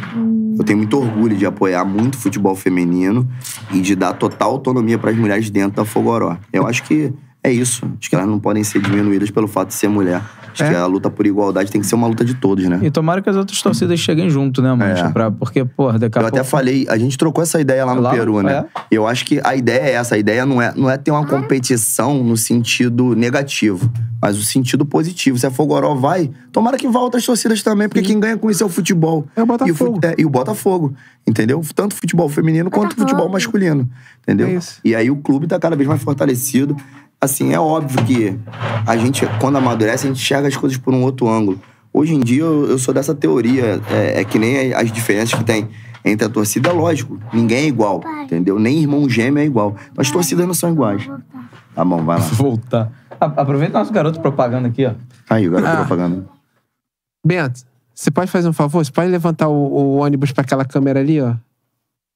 Speaker 3: Eu tenho muito orgulho de apoiar muito futebol feminino e de dar total autonomia para as mulheres dentro da Fogoró. Eu acho que é isso. Acho que elas não podem ser diminuídas pelo fato de ser mulher. Acho é. que a luta por igualdade tem que ser uma luta de todos, né? E tomara que as outras torcidas cheguem junto, né, Mancha? É. Tipo, pra, porque, porra, daqui a Eu pouco... até falei, a gente trocou essa ideia lá no lá, Peru, né? É. Eu acho que a ideia é essa. A ideia não é, não é ter uma competição no sentido negativo, mas o sentido positivo. Se a Fogoró vai, tomara que vá outras torcidas também, porque Sim. quem ganha com isso é o futebol. É o Botafogo. E o, é, e o Botafogo, entendeu? Tanto futebol feminino quanto futebol masculino, entendeu? É e aí o clube tá cada vez mais fortalecido assim, é óbvio que a gente, quando amadurece, a gente enxerga as coisas por um outro ângulo. Hoje em dia, eu, sou dessa teoria. É, é, que nem as diferenças que tem entre a torcida, é lógico. Ninguém é igual, Pai. entendeu? Nem irmão gêmeo é igual. Mas Pai. torcidas não são iguais. Tá bom, vai lá. Voltar.
Speaker 1: Aproveita nosso garoto propaganda aqui, ó. Aí, o garoto ah. propaganda.
Speaker 2: Bento, você pode fazer um favor? Você pode levantar o, o ônibus para aquela câmera ali, ó?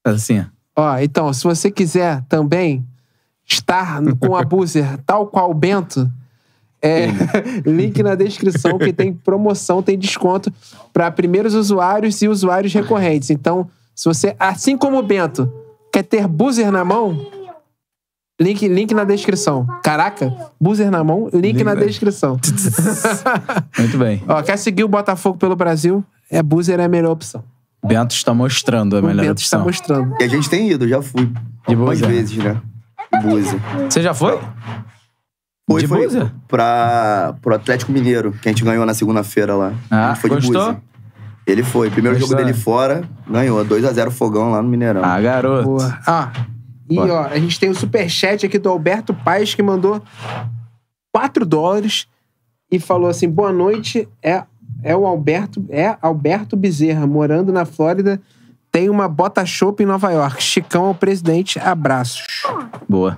Speaker 2: Assim. Ó, então, se você quiser também estar com a Boozer, tal qual o Bento, é, link na descrição que tem promoção, tem desconto para primeiros usuários e usuários recorrentes. Então, se você, assim como o Bento, quer ter buzzer na mão, link, link na descrição. Caraca, buzzer na mão, link, na descrição.
Speaker 1: Muito bem.
Speaker 2: Ó, quer seguir o Botafogo pelo Brasil? É buzzer é a melhor opção.
Speaker 1: Bento está mostrando a o melhor Bento opção. Bento
Speaker 3: está mostrando. E a gente tem ido, já fui. Algumas vezes, né? Buzi. Você já foi? Foi, de foi Búzia? pra, pro Atlético Mineiro, que a gente ganhou na segunda-feira lá. Ah, foi de gostou? Búzia. Ele foi. Primeiro gostou. jogo dele fora, ganhou. 2x0 fogão lá no Mineirão. Ah, garoto. Boa.
Speaker 2: Ah, e ó, a gente tem o superchat aqui do Alberto Paes, que mandou 4 dólares e falou assim: boa noite, é, é o Alberto, é Alberto Bezerra, morando na Flórida tem uma bota chopp em Nova York. Chicão ao é presidente. Abraços.
Speaker 3: Boa.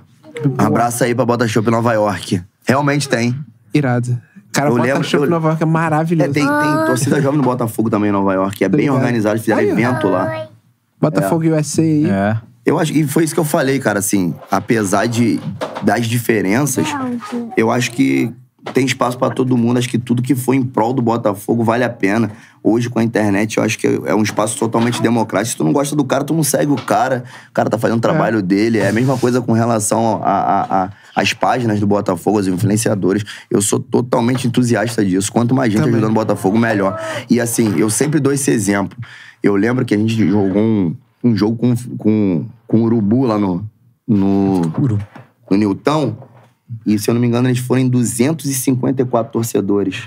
Speaker 3: Um abraço aí pra Bota em Nova York. Realmente tem. Irado. Cara, eu Bota em
Speaker 2: Nova York é maravilhoso. É, tem, tem ah. torcida
Speaker 3: jovem no Botafogo também em Nova York. É Obrigado. bem organizado, fizeram Ai, evento lá. Botafogo é. USA aí. É. Eu acho que foi isso que eu falei, cara, assim, apesar de das diferenças, eu acho que tem espaço para todo mundo. Acho que tudo que foi em prol do Botafogo vale a pena. Hoje, com a internet, eu acho que é um espaço totalmente democrático. Se tu não gosta do cara, tu não segue o cara. O cara tá fazendo o trabalho é. dele. É a mesma coisa com relação às páginas do Botafogo, aos influenciadores. Eu sou totalmente entusiasta disso. Quanto mais gente Também. ajudando o Botafogo, melhor. E assim, eu sempre dou esse exemplo. Eu lembro que a gente jogou um, um jogo com, com, com Urubu lá no. No, Urubu. no Newton. E, se eu não me engano, eles foram em 254 torcedores.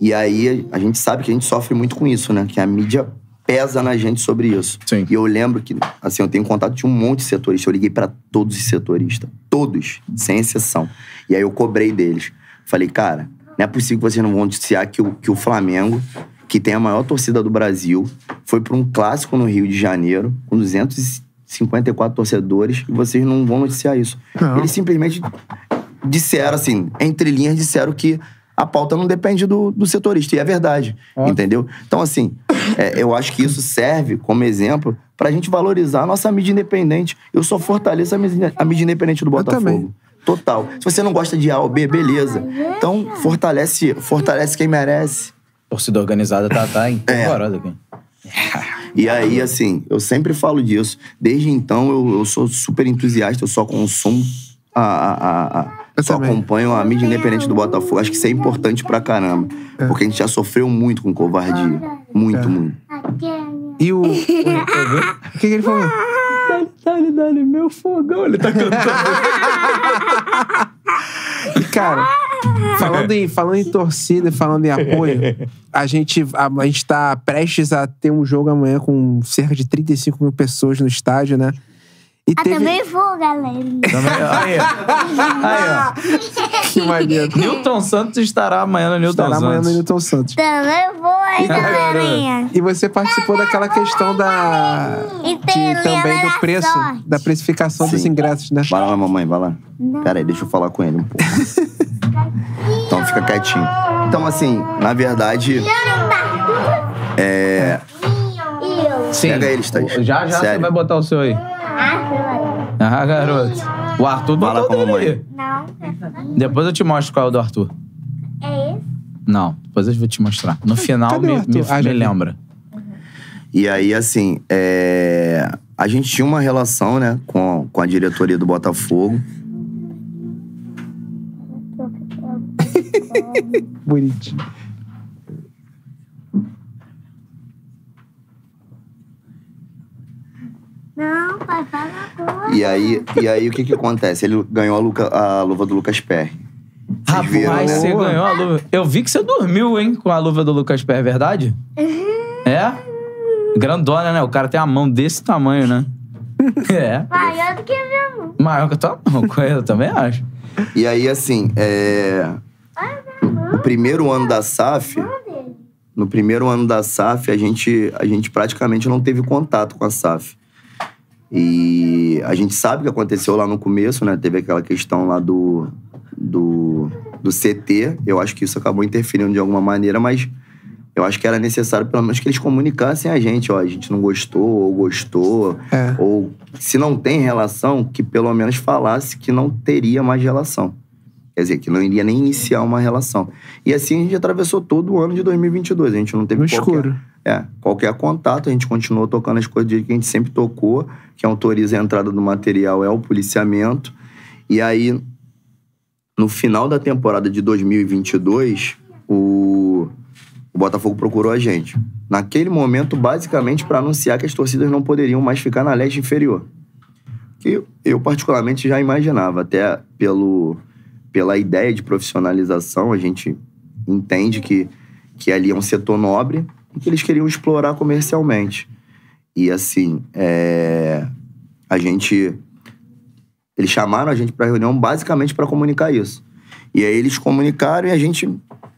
Speaker 3: E aí a gente sabe que a gente sofre muito com isso, né? Que a mídia pesa na gente sobre isso. Sim. E eu lembro que, assim, eu tenho contato de um monte de setoristas. Eu liguei para todos os setoristas. Todos, sem exceção. E aí eu cobrei deles. Falei, cara, não é possível que vocês não vão noticiar que o, que o Flamengo, que tem a maior torcida do Brasil, foi para um clássico no Rio de Janeiro, com 200, 54 torcedores e vocês não vão noticiar isso. Não. Eles simplesmente disseram, assim, entre linhas, disseram que a pauta não depende do, do setorista. E é verdade, é. entendeu? Então, assim, é, eu acho que isso serve como exemplo para a gente valorizar a nossa mídia independente. Eu só fortaleço a mídia, a mídia independente do Botafogo. Total. Se você não gosta de A ou B, beleza. Ah, então, fortalece, fortalece quem merece. Torcida organizada tá, tá é. em é. aqui. E aí, assim, eu sempre falo disso. Desde então, eu, eu sou super entusiasta, eu só consumo a. a, a, a eu só também. acompanho a mídia independente do Botafogo. Acho que isso é importante pra caramba. É. Porque a gente já sofreu muito com covardia. Muito, é. muito. E o. O, que,
Speaker 1: que ele falou? Dale, dale, dale, meu fogão. Ele tá cantando.
Speaker 2: e cara. Falando em, falando em torcida, falando em apoio, a gente a, a gente está prestes a ter um jogo amanhã com cerca de 35 mil pessoas no estádio, né?
Speaker 4: E ah, teve... também vou, galera. Também... aí, ó.
Speaker 1: Que maneiro. Newton Santos estará amanhã no Newton estará Santos. Estará amanhã no Newton Santos. Também vou aí, E você participou também daquela
Speaker 2: questão da... E de, também do preço,
Speaker 3: da precificação Sim. dos ingressos, né? Vai lá, mamãe, vai lá. Peraí, deixa eu falar com ele um pouco. Então fica quietinho. Então, assim, na verdade. É. Sim. Pega eles, Thaís. Já, já Sério. você vai botar o seu aí. Ah, garoto.
Speaker 1: O Arthur botou Fala com a mamãe. Não. Depois eu te mostro qual é o do Arthur. É esse? Não, depois eu vou te mostrar. No final me, me, ah, me lembra.
Speaker 3: E aí, assim, é... a gente tinha uma relação, né, com, com a diretoria do Botafogo. Bonitinho.
Speaker 2: Não, pai, fala agora. E aí,
Speaker 3: e aí o que que acontece? Ele ganhou a, Luca, a luva do Lucas Perry.
Speaker 1: Rapaz, viram, né? você ganhou a luva. Eu vi que você dormiu, hein, com a luva do Lucas Perry, é verdade? É? Grandona, né? O cara tem a mão desse tamanho, né? É.
Speaker 4: Maior do que a minha mão.
Speaker 1: Maior que a tua mão, eu também acho.
Speaker 3: E aí, assim, é... Ah primeiro ano da SAF, no primeiro ano da SAF, a gente, a gente praticamente não teve contato com a SAF. E a gente sabe o que aconteceu lá no começo, né? Teve aquela questão lá do, do, do CT. Eu acho que isso acabou interferindo de alguma maneira, mas eu acho que era necessário, pelo menos, que eles comunicassem a gente, ó, a gente não gostou, ou gostou, é. ou se não tem relação, que pelo menos falasse que não teria mais relação. Quer dizer, que não iria nem iniciar uma relação. E assim a gente atravessou todo o ano de 2022. A gente não teve qualquer, escuro. É, qualquer contato. A gente continuou tocando as coisas que a gente sempre tocou, que autoriza a entrada do material é o policiamento. E aí, no final da temporada de 2022, o, o Botafogo procurou a gente. Naquele momento, basicamente, para anunciar que as torcidas não poderiam mais ficar na leste inferior. Que eu, particularmente, já imaginava, até pelo pela ideia de profissionalização, a gente entende que, que ali é um setor nobre e que eles queriam explorar comercialmente. E assim, é, a gente. Eles chamaram a gente para reunião basicamente para comunicar isso. E aí eles comunicaram e a gente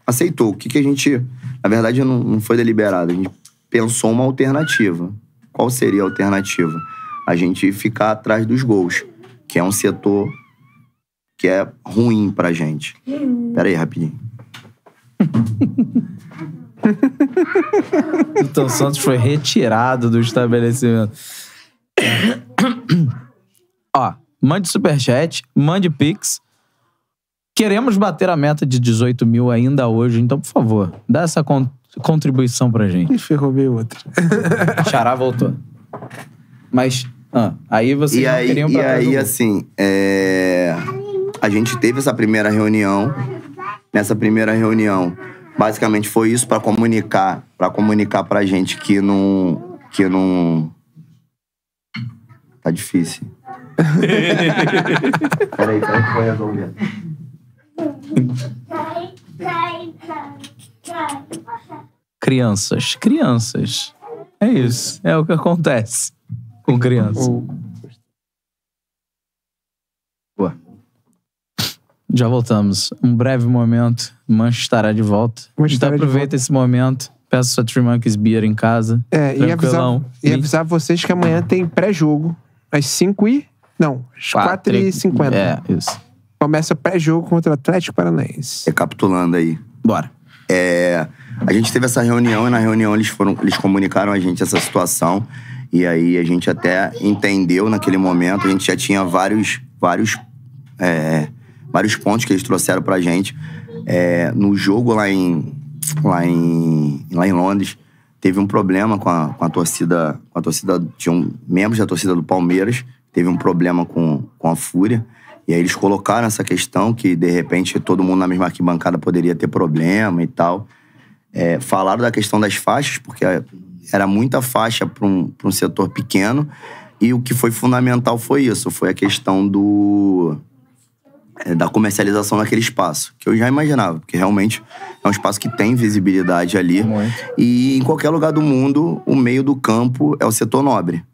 Speaker 3: aceitou. O que, que a gente. Na verdade, não, não foi deliberado. A gente pensou uma alternativa. Qual seria a alternativa? A gente ficar atrás dos gols, que é um setor que é ruim pra gente. Hum. Pera aí, rapidinho. Milton então, Santos foi retirado
Speaker 1: do estabelecimento. Ó, mande superchat, mande pix. Queremos bater a meta de 18 mil ainda hoje, então, por favor, dá essa con contribuição pra gente. Me ferrou meio outro. Xará voltou. Mas, ah, aí vocês e não aí, queriam E aí,
Speaker 3: assim, é a gente teve essa primeira reunião. Nessa primeira reunião, basicamente foi isso para comunicar, para comunicar pra gente que não que não tá difícil. peraí, peraí que foi resolvido. resolver.
Speaker 1: Crianças, crianças. É isso, é o que acontece com crianças. Já voltamos. Um breve momento. Mancha estará de volta. então aproveita volta. esse momento. peço sua Three Monkeys Beer em casa. É, e avisar,
Speaker 2: e avisar vocês que amanhã tem pré-jogo. Às 5 e... Não, às 4 e 50. É, isso. Começa pré-jogo contra o Atlético Paranaense.
Speaker 3: Recapitulando aí. Bora. É, a gente teve essa reunião e na reunião eles, foram, eles comunicaram a gente essa situação. E aí a gente até entendeu naquele momento. A gente já tinha vários, vários é, vários pontos que eles trouxeram pra gente. É, no jogo lá em, lá em, lá em Londres, teve um problema com a, com a torcida, com a torcida tinha um membros da torcida do Palmeiras, teve um problema com, com a Fúria. E aí eles colocaram essa questão que de repente todo mundo na mesma arquibancada poderia ter problema e tal. É, falaram da questão das faixas, porque era muita faixa para um, pra um setor pequeno. E o que foi fundamental foi isso, foi a questão do é, da comercialização daquele espaço, que eu já imaginava, porque realmente é um espaço que tem visibilidade ali. Muito. E em qualquer lugar do mundo, o meio do campo é o setor nobre.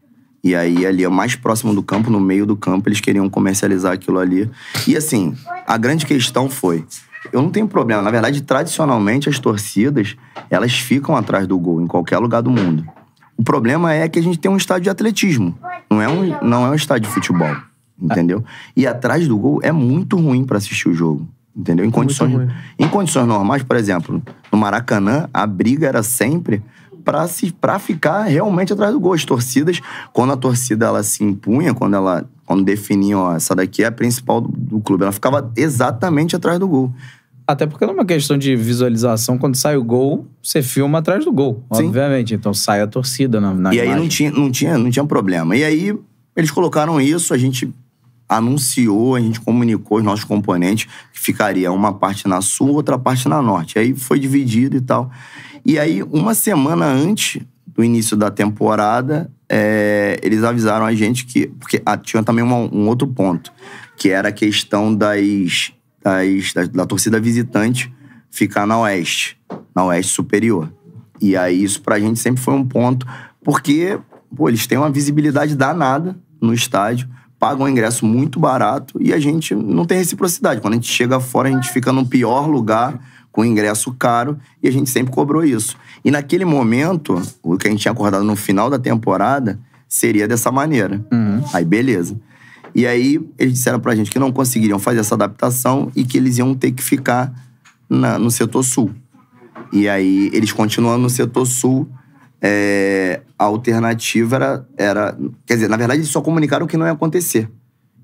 Speaker 3: E aí, ali, é mais próximo do campo, no meio do campo, eles queriam comercializar aquilo ali. E assim, a grande questão foi: eu não tenho problema. Na verdade, tradicionalmente, as torcidas elas ficam atrás do gol em qualquer lugar do mundo. O problema é que a gente tem um estádio de atletismo, não é um, não é um estádio de futebol entendeu? E atrás do gol é muito ruim para assistir o jogo, entendeu? Em condições, em condições normais, por exemplo, no Maracanã, a briga era sempre para se para ficar realmente atrás do gol. As torcidas, quando a torcida ela se impunha, quando ela quando definiam, ó, essa daqui é a principal do, do clube, ela ficava exatamente atrás do gol. Até porque numa é questão de
Speaker 1: visualização, quando sai o gol, você filma atrás do gol, Sim. obviamente. Então sai a torcida na, na E imagem. aí não
Speaker 3: tinha, não, tinha, não tinha problema. E aí eles colocaram isso, a gente anunciou, a gente comunicou os nossos componentes que ficaria uma parte na sul, outra parte na norte. Aí foi dividido e tal. E aí, uma semana antes do início da temporada, é, eles avisaram a gente que. Porque ah, tinha também uma, um outro ponto, que era a questão das, das da, da torcida visitante ficar na oeste, na oeste superior. E aí, isso pra gente sempre foi um ponto, porque, pô, eles têm uma visibilidade danada no estádio pagam um ingresso muito barato e a gente não tem reciprocidade. Quando a gente chega fora, a gente fica no pior lugar, com ingresso caro, e a gente sempre cobrou isso. E naquele momento, o que a gente tinha acordado no final da temporada seria dessa maneira. Uhum. Aí, beleza. E aí, eles disseram pra gente que não conseguiriam fazer essa adaptação e que eles iam ter que ficar na, no setor sul. E aí, eles continuando no setor sul, é, a alternativa era, era. Quer dizer, na verdade, eles só comunicaram que não ia acontecer.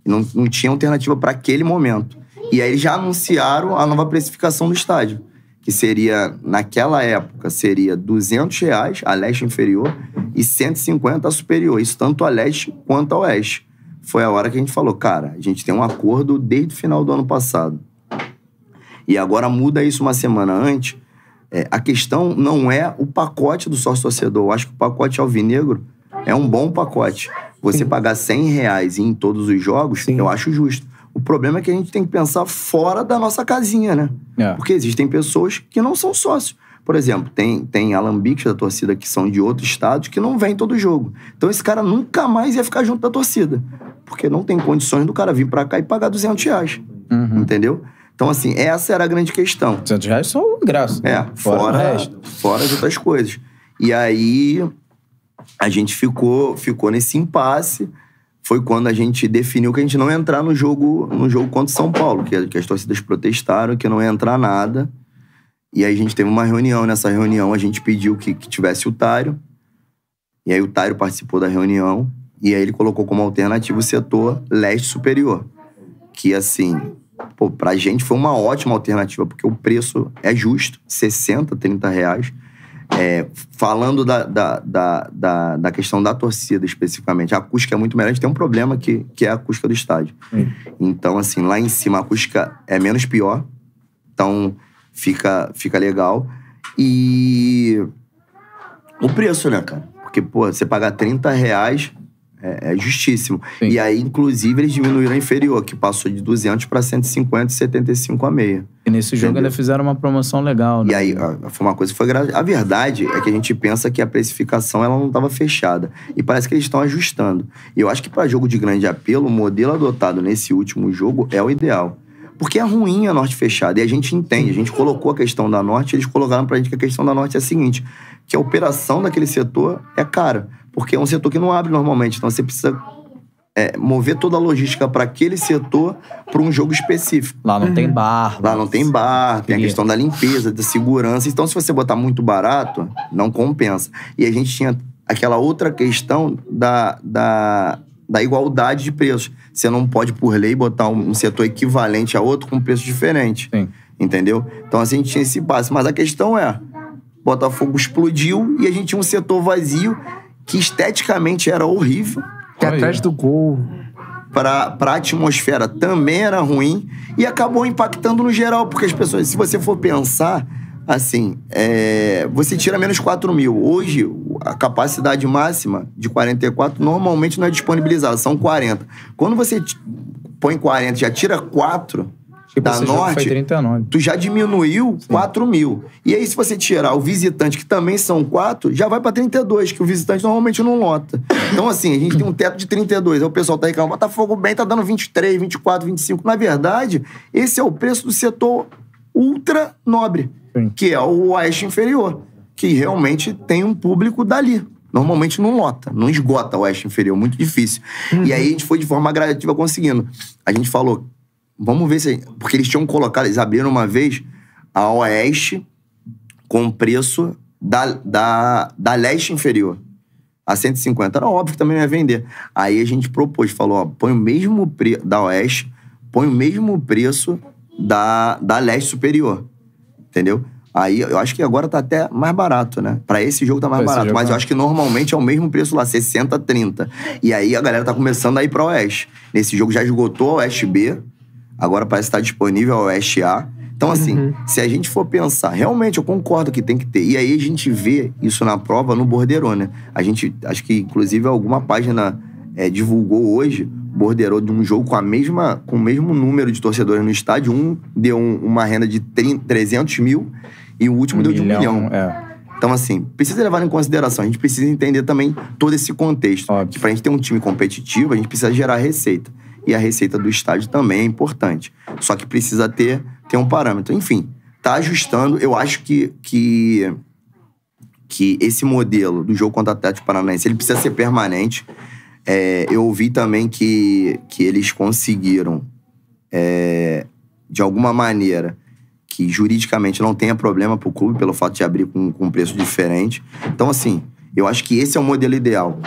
Speaker 3: Não, não tinha alternativa para aquele momento. E aí eles já anunciaram a nova precificação do estádio, que seria, naquela época, seria 200 reais a leste inferior e 150 a superior. Isso tanto a leste quanto a oeste. Foi a hora que a gente falou, cara, a gente tem um acordo desde o final do ano passado. E agora muda isso uma semana antes é, a questão não é o pacote do sócio-torcedor. Eu acho que o pacote alvinegro é um bom pacote. Você Sim. pagar 100 reais em todos os jogos, Sim. eu acho justo. O problema é que a gente tem que pensar fora da nossa casinha, né? É. Porque existem pessoas que não são sócios. Por exemplo, tem, tem alambiques da torcida que são de outro estado que não vem todo jogo. Então esse cara nunca mais ia ficar junto da torcida. Porque não tem condições do cara vir para cá e pagar 200 reais. Uhum. Entendeu? Então, assim, essa era a grande questão. 200 reais são graça. É, fora, fora, fora as outras coisas. E aí a gente ficou, ficou nesse impasse. Foi quando a gente definiu que a gente não ia entrar no jogo, no jogo contra o São Paulo, que, que as torcidas protestaram, que não ia entrar nada. E aí a gente teve uma reunião. Nessa reunião a gente pediu que, que tivesse o Tário. E aí o Tário participou da reunião. E aí ele colocou como alternativa o setor leste superior. Que assim, pô, pra gente foi uma ótima alternativa, porque o preço é justo, 60, 30 reais. É, falando da, da, da, da, questão da torcida especificamente, a acústica é muito melhor. A gente tem um problema que, que é a acústica do estádio. Então, assim, lá em cima a acústica é menos pior. Então, fica, fica legal. E o preço, né, cara? Porque, pô, você pagar 30 reais é, é justíssimo. Sim. E aí, inclusive, eles diminuíram a inferior, que passou de 200 para 150 75 a meia. E nesse jogo ainda fizeram uma promoção legal, né? E aí, foi uma coisa que foi grave. A verdade é que a gente pensa que a precificação ela não estava fechada. E parece que eles estão ajustando. E eu acho que para jogo de grande apelo, o modelo adotado nesse último jogo é o ideal. Porque é ruim a Norte fechada. E a gente entende. A gente colocou a questão da Norte, eles colocaram a gente que a questão da Norte é a seguinte: que a operação daquele setor é cara porque é um setor que não abre normalmente. Então você precisa é, mover toda a logística para aquele setor para um jogo específico. Lá não uhum. tem bar. Lá não tem bar, tem a questão da limpeza, da segurança. Então, se você botar muito barato, não compensa. E a gente tinha aquela outra questão da, da, da igualdade de preços. Você não pode, por lei, botar um, setor equivalente a outro com preço diferente. Sim. Entendeu? Então, assim, a gente tinha esse passo. Mas a questão é: Botafogo explodiu e a gente tinha um setor vazio que esteticamente era horrível. Que atrás do gol. Pra, pra atmosfera também era ruim e acabou impactando no geral, porque as pessoas, se você for pensar, assim, é, você tira menos 4 mil. Hoje, a capacidade máxima de 44 normalmente não é disponibilizada, são 40. Quando você põe 40 já tira 4, Tipo, da Norte, 39. tu já diminuiu Sim. 4 mil. E aí, se você tirar o visitante, que também são 4, já vai pra 32, que o visitante normalmente não lota. Então, assim, a gente tem um teto de 32. Aí o pessoal tá reclamando, Botafogo bem, tá dando 23, 24, 25. Na verdade, esse é o preço do setor ultra nobre, Sim. que é o oeste inferior, que realmente tem um público dali. Normalmente não lota, não esgota o oeste inferior, muito difícil. Uhum. E aí a gente foi de forma gradativa conseguindo. A gente falou, Vamos ver se. Porque eles tinham colocado, eles abriram uma vez a oeste com preço da, da, da leste inferior. A 150. Era óbvio que também vai ia vender. Aí a gente propôs, falou: ó, põe o mesmo preço da oeste, põe o mesmo preço da, da leste superior. Entendeu? Aí eu acho que agora tá até mais barato, né? Pra esse jogo tá mais barato. Mas eu tá. acho que normalmente é o mesmo preço lá, 60, 30. E aí a galera tá começando a ir pra Oeste. Nesse jogo já esgotou a Oeste B agora parece estar tá disponível ao SA. Então, assim, uhum. se a gente for pensar, realmente eu concordo que tem que ter. E aí a gente vê isso na prova no Borderô, né? A gente, acho que inclusive alguma página é, divulgou hoje borderou de um jogo com a mesma com o mesmo número de torcedores no estádio. Um deu um, uma renda de 300 mil e o último um deu de um milhão. milhão. É. Então, assim, precisa levar em consideração. A gente precisa entender também todo esse contexto. Para a gente ter um time competitivo, a gente precisa gerar receita e a receita do estádio também é importante. Só que precisa ter, ter um parâmetro. Enfim, tá ajustando. Eu acho que, que, que esse modelo do jogo contra o Atlético Paranaense ele precisa ser permanente. É, eu ouvi também que, que eles conseguiram, é, de alguma maneira, que juridicamente não tenha problema para o clube pelo fato de abrir com, com um preço diferente. Então, assim, eu acho que esse é o modelo ideal.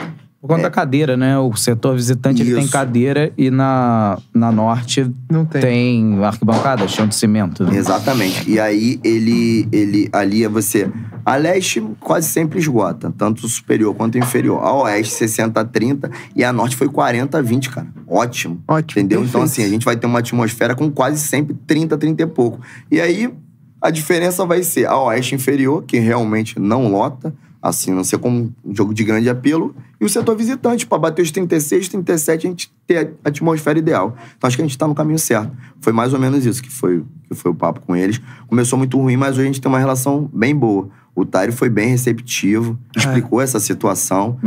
Speaker 1: Por conta é. da cadeira, né? O setor visitante ele tem cadeira e na, na norte Não tem. tem arquibancada, chão de cimento. Né? Exatamente.
Speaker 3: E aí ele, ele ali é você. A leste quase sempre esgota, tanto superior quanto inferior. A oeste 60 30 e a norte foi 40 20, cara. Ótimo. Ótimo. Entendeu? Então, perfeito. Então assim, a gente vai ter uma atmosfera com quase sempre 30, 30 e pouco. E aí a diferença vai ser a oeste inferior, que realmente não lota, assim, não ser como um jogo de grande apelo, e o setor visitante, para bater os 36, 37, a gente ter a atmosfera ideal. Então acho que a gente está no caminho certo. Foi mais ou menos isso que foi, que foi o papo com eles. Começou muito ruim, mas hoje a gente tem uma relação bem boa. O Tário foi bem receptivo, é. explicou essa situação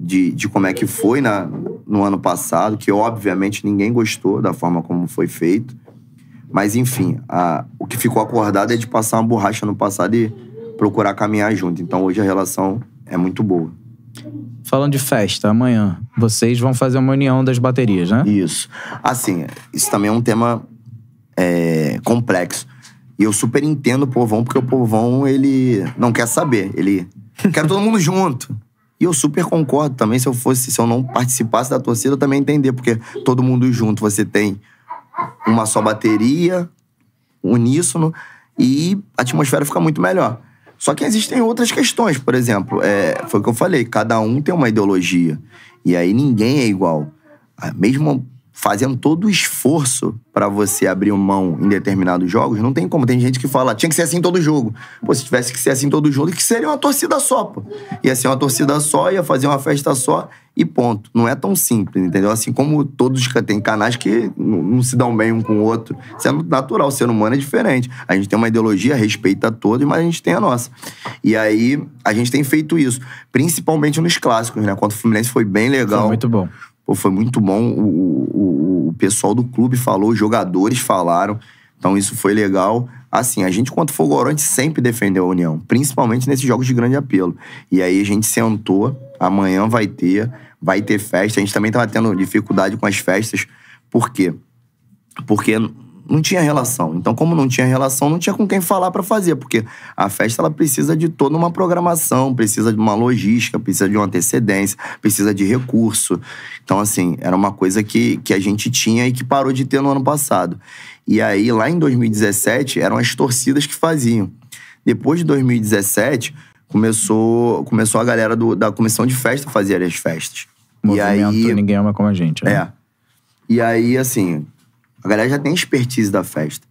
Speaker 3: de, de como é que foi na, no ano passado, que obviamente ninguém gostou da forma como foi feito. Mas enfim, a, o que ficou acordado é de passar uma borracha no passado e procurar caminhar junto. Então hoje a relação é muito boa.
Speaker 1: Falando de festa, amanhã vocês vão fazer uma união das baterias, né? Isso. Assim, isso
Speaker 3: também é um tema é, complexo. E eu super entendo o povão, porque o povão, ele não quer saber. Ele quer todo mundo junto. E eu super concordo também, se eu fosse, se eu não participasse da torcida, eu também entender, porque todo mundo junto, você tem uma só bateria, uníssono, e a atmosfera fica muito melhor. Só que existem outras questões, por exemplo, é, foi o que eu falei, cada um tem uma ideologia. E aí ninguém é igual. A ah, mesma fazendo todo o esforço para você abrir mão em determinados jogos, não tem como. Tem gente que fala, tinha que ser assim todo jogo. Pô, se tivesse que ser assim todo jogo, que seria uma torcida só, pô. Ia ser uma torcida só, ia fazer uma festa só e ponto. Não é tão simples, entendeu? Assim como todos que tem canais que não, não se dão bem um com o outro. Isso é natural, o ser humano é diferente. A gente tem uma ideologia, respeita todos, mas a gente tem a nossa. E aí, a gente tem feito isso. Principalmente nos clássicos, né? Quando o Fluminense foi bem legal. Foi muito bom. Pô, foi muito bom. O, o, o pessoal do clube falou, os jogadores falaram. Então isso foi legal. Assim, a gente, quanto Fogoró, a sempre defendeu a União, principalmente nesses jogos de grande apelo. E aí a gente sentou, amanhã vai ter, vai ter festa. A gente também estava tendo dificuldade com as festas. Por quê? Porque não tinha relação. Então, como não tinha relação, não tinha com quem falar para fazer, porque a festa ela precisa de toda uma programação, precisa de uma logística, precisa de uma antecedência, precisa de recurso. Então, assim, era uma coisa que, que a gente tinha e que parou de ter no ano passado. E aí, lá em 2017, eram as torcidas que faziam. Depois de 2017, começou, começou a galera do, da comissão de festa fazer as festas. Movimento e aí, ninguém ama como a gente, né? É. E aí, assim, a galera já tem expertise da festa.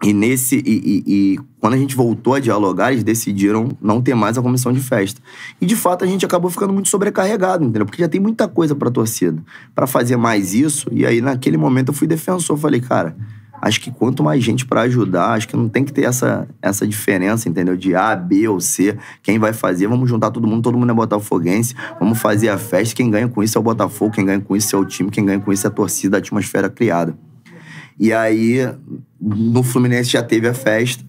Speaker 3: E nesse. E, e, e, quando a gente voltou a dialogar, eles decidiram não ter mais a comissão de festa. E de fato a gente acabou ficando muito sobrecarregado, entendeu? Porque já tem muita coisa pra torcida. para fazer mais isso. E aí, naquele momento, eu fui defensor. Falei, cara, acho que quanto mais gente para ajudar, acho que não tem que ter essa, essa diferença, entendeu? De A, B ou C. Quem vai fazer, vamos juntar todo mundo, todo mundo é botafoguense, vamos fazer a festa. Quem ganha com isso é o Botafogo, quem ganha com isso é o time, quem ganha com isso é a torcida, a atmosfera criada. E aí, no Fluminense já teve a festa.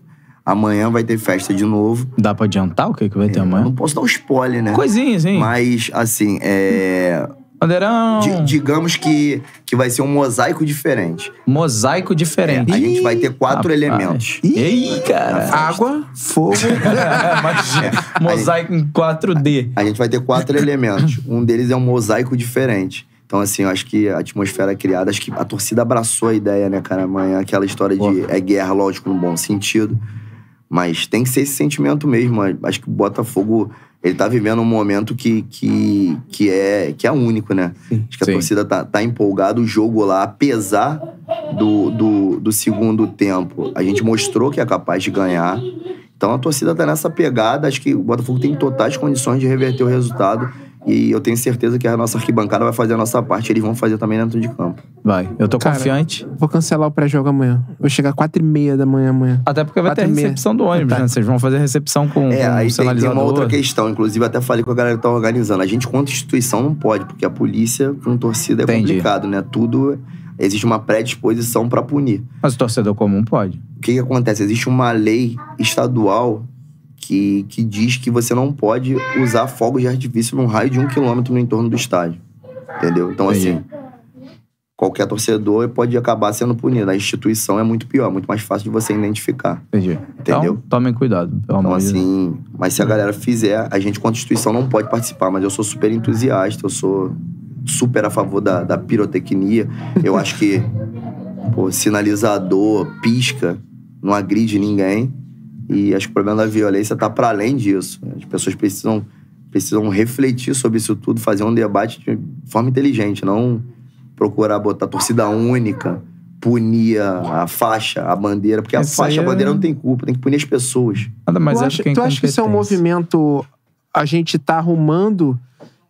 Speaker 3: Amanhã vai ter festa de novo. Dá pra adiantar o que, que vai ter é, amanhã? Não posso dar um spoiler, né? Coisinhas, sim. Mas, assim, é. Bandeirão. digamos que, que vai ser um mosaico diferente. Mosaico diferente. É, a Ih, gente vai ter quatro rapaz. elementos. Ih, cara. Água, fogo. É, mosaico em 4D. A, a gente vai ter quatro elementos. Um deles é um mosaico diferente. Então, assim, eu acho que a atmosfera criada, acho que a torcida abraçou a ideia, né, cara? Amanhã, aquela história Pô. de é guerra, lógico, no bom sentido. Mas tem que ser esse sentimento mesmo. Acho que o Botafogo ele tá vivendo um momento que, que, que, é, que é único, né? Acho que a Sim. torcida tá, tá empolgada, o jogo lá, apesar do, do, do, segundo tempo, a gente mostrou que é capaz de ganhar. Então a torcida tá nessa pegada, acho que o Botafogo tem totais condições de reverter o resultado. E eu tenho certeza que a nossa arquibancada vai fazer a nossa parte. Eles vão fazer também dentro de campo. Vai. Eu tô Cara, confiante.
Speaker 2: Vou cancelar o pré-jogo amanhã. Vou chegar às quatro e meia da manhã amanhã. Até porque vai ter a recepção
Speaker 3: do
Speaker 1: ônibus, tá. né? Vocês vão fazer a recepção com É, com
Speaker 2: aí tem, tem uma outra
Speaker 3: questão. Inclusive, até falei com a galera que tá organizando. A gente, quanto instituição, não pode. Porque a polícia com torcida é Entendi. complicado, né? Tudo existe uma predisposição para punir. Mas o torcedor comum pode. O que, que, acontece? Existe uma lei estadual que, que diz que você não pode usar fogos de artifício num raio de um quilômetro no entorno do estádio. Entendeu? Então, assim, qualquer torcedor pode acabar sendo punido. A instituição é muito pior, muito mais fácil de você identificar. Entendi. Então, entendeu? Então, tomem cuidado. então, assim, mas se a galera fizer, a gente, quanto instituição, não pode participar. Mas eu sou super entusiasta, eu sou super a favor da, da pirotecnia. Eu acho que pô, sinalizador, pisca, não agride ninguém. E acho que o problema da violência está para além disso. Né? As pessoas precisam, precisam refletir sobre isso tudo, fazer um debate de forma inteligente, não procurar botar torcida única, punir a faixa, a bandeira, porque Essa a faixa, é... a bandeira não tem culpa, tem que punir as pessoas. Nada mais tu acha, que, é tu acha que isso é um
Speaker 2: movimento a gente está arrumando?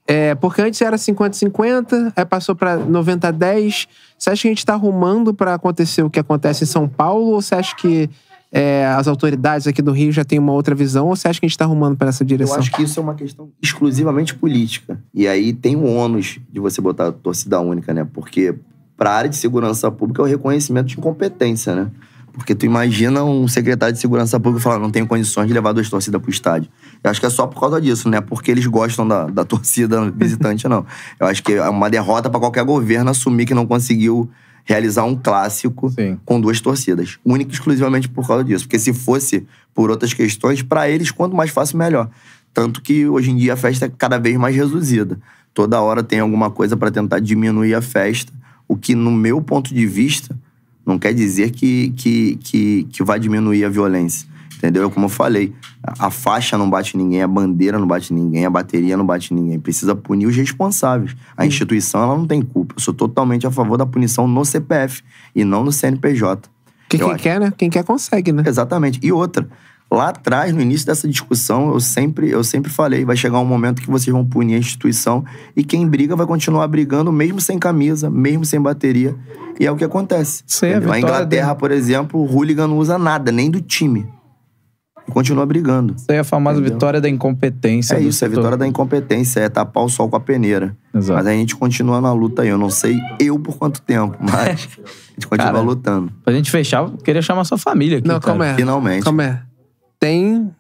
Speaker 2: É, porque antes era 50-50, aí passou para 90-10. Você acha que a gente está arrumando para acontecer o que acontece em São Paulo ou você acha que é, as autoridades aqui do Rio já têm uma outra visão ou você acha que a gente está arrumando para essa direção? Eu acho
Speaker 3: que isso é uma questão exclusivamente política. E aí tem o ônus de você botar a torcida única, né? Porque para a área de segurança pública é o reconhecimento de incompetência, né? Porque tu imagina um secretário de segurança pública falar, não tenho condições de levar duas torcidas para o estádio. Eu acho que é só por causa disso, né? Porque eles gostam da, da torcida visitante, não. Eu acho que é uma derrota para qualquer governo assumir que não conseguiu realizar um clássico Sim. com duas torcidas. Único e exclusivamente por causa disso. Porque se fosse por outras questões, para eles, quanto mais fácil, melhor. Tanto que hoje em dia a festa é cada vez mais reduzida. Toda hora tem alguma coisa para tentar diminuir a festa, o que, no meu ponto de vista, não quer dizer que, que, que, que vai diminuir a violência. Entendeu? É como eu falei, a faixa não bate ninguém, a bandeira não bate ninguém, a bateria não bate ninguém. Precisa punir os responsáveis. A instituição ela não tem culpa. Eu sou totalmente a favor da punição no CPF e não no CNPJ. Que quem acho. quer, né? Quem quer consegue, né? Exatamente. E outra, lá atrás, no início dessa discussão, eu sempre, eu sempre falei, vai chegar um momento que vocês vão punir a instituição e quem briga vai continuar brigando mesmo sem camisa, mesmo sem bateria. E é o que acontece. Sim, a Na Inglaterra, dele. por exemplo, o hooligan não usa nada, nem do time e continua brigando. Isso aí é a famosa entendeu? vitória da incompetência. É isso, setor. é a vitória da incompetência, é tapar o sol com a peneira. Exato. Mas a gente continua na luta aí. Eu não sei eu por quanto tempo, mas a gente continua cara, lutando.
Speaker 1: Pra gente fechar, eu queria chamar sua família aqui. Não, cara. calma é. Finalmente. Calma
Speaker 3: é.
Speaker 2: Tem.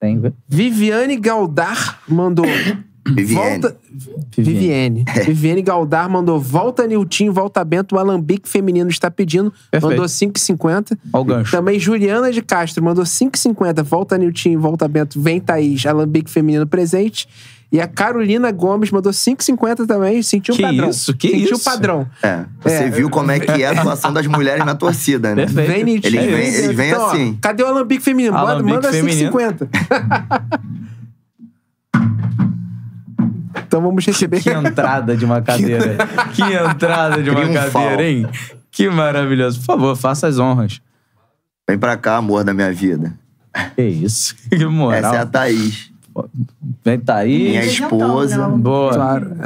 Speaker 2: Tem. Viviane Galdar mandou. Viviane. Volta... Viviane. É. Viviane Galdar mandou volta Niltinho, volta Bento, o Alambique Feminino está pedindo. Perfeito. Mandou 5,50. Ao gancho. Também Juliana de Castro mandou 5,50. Volta Niltinho, volta Bento, vem Thaís, Alambique Feminino presente. E a Carolina Gomes mandou 5,50 também. Sentiu o padrão. Isso, que Sentiu isso? Sentiu o padrão.
Speaker 3: É, você é. viu como é que é a atuação das mulheres na torcida, né? Perfeito. Vem, eles, Ele vem, então, assim. Ó, cadê
Speaker 2: o Alambique Feminino? Alambique manda 5,50.
Speaker 1: então vamos receber. Que entrada de uma cadeira. que entrada de uma Triunfal. cadeira, hein? Que maravilhoso. Por favor, faça as honras. Vem pra cá, amor da minha vida. Que isso. Que moral. Essa é a Thaís. Vem, Thaís. Minha esposa. Boa. Claro.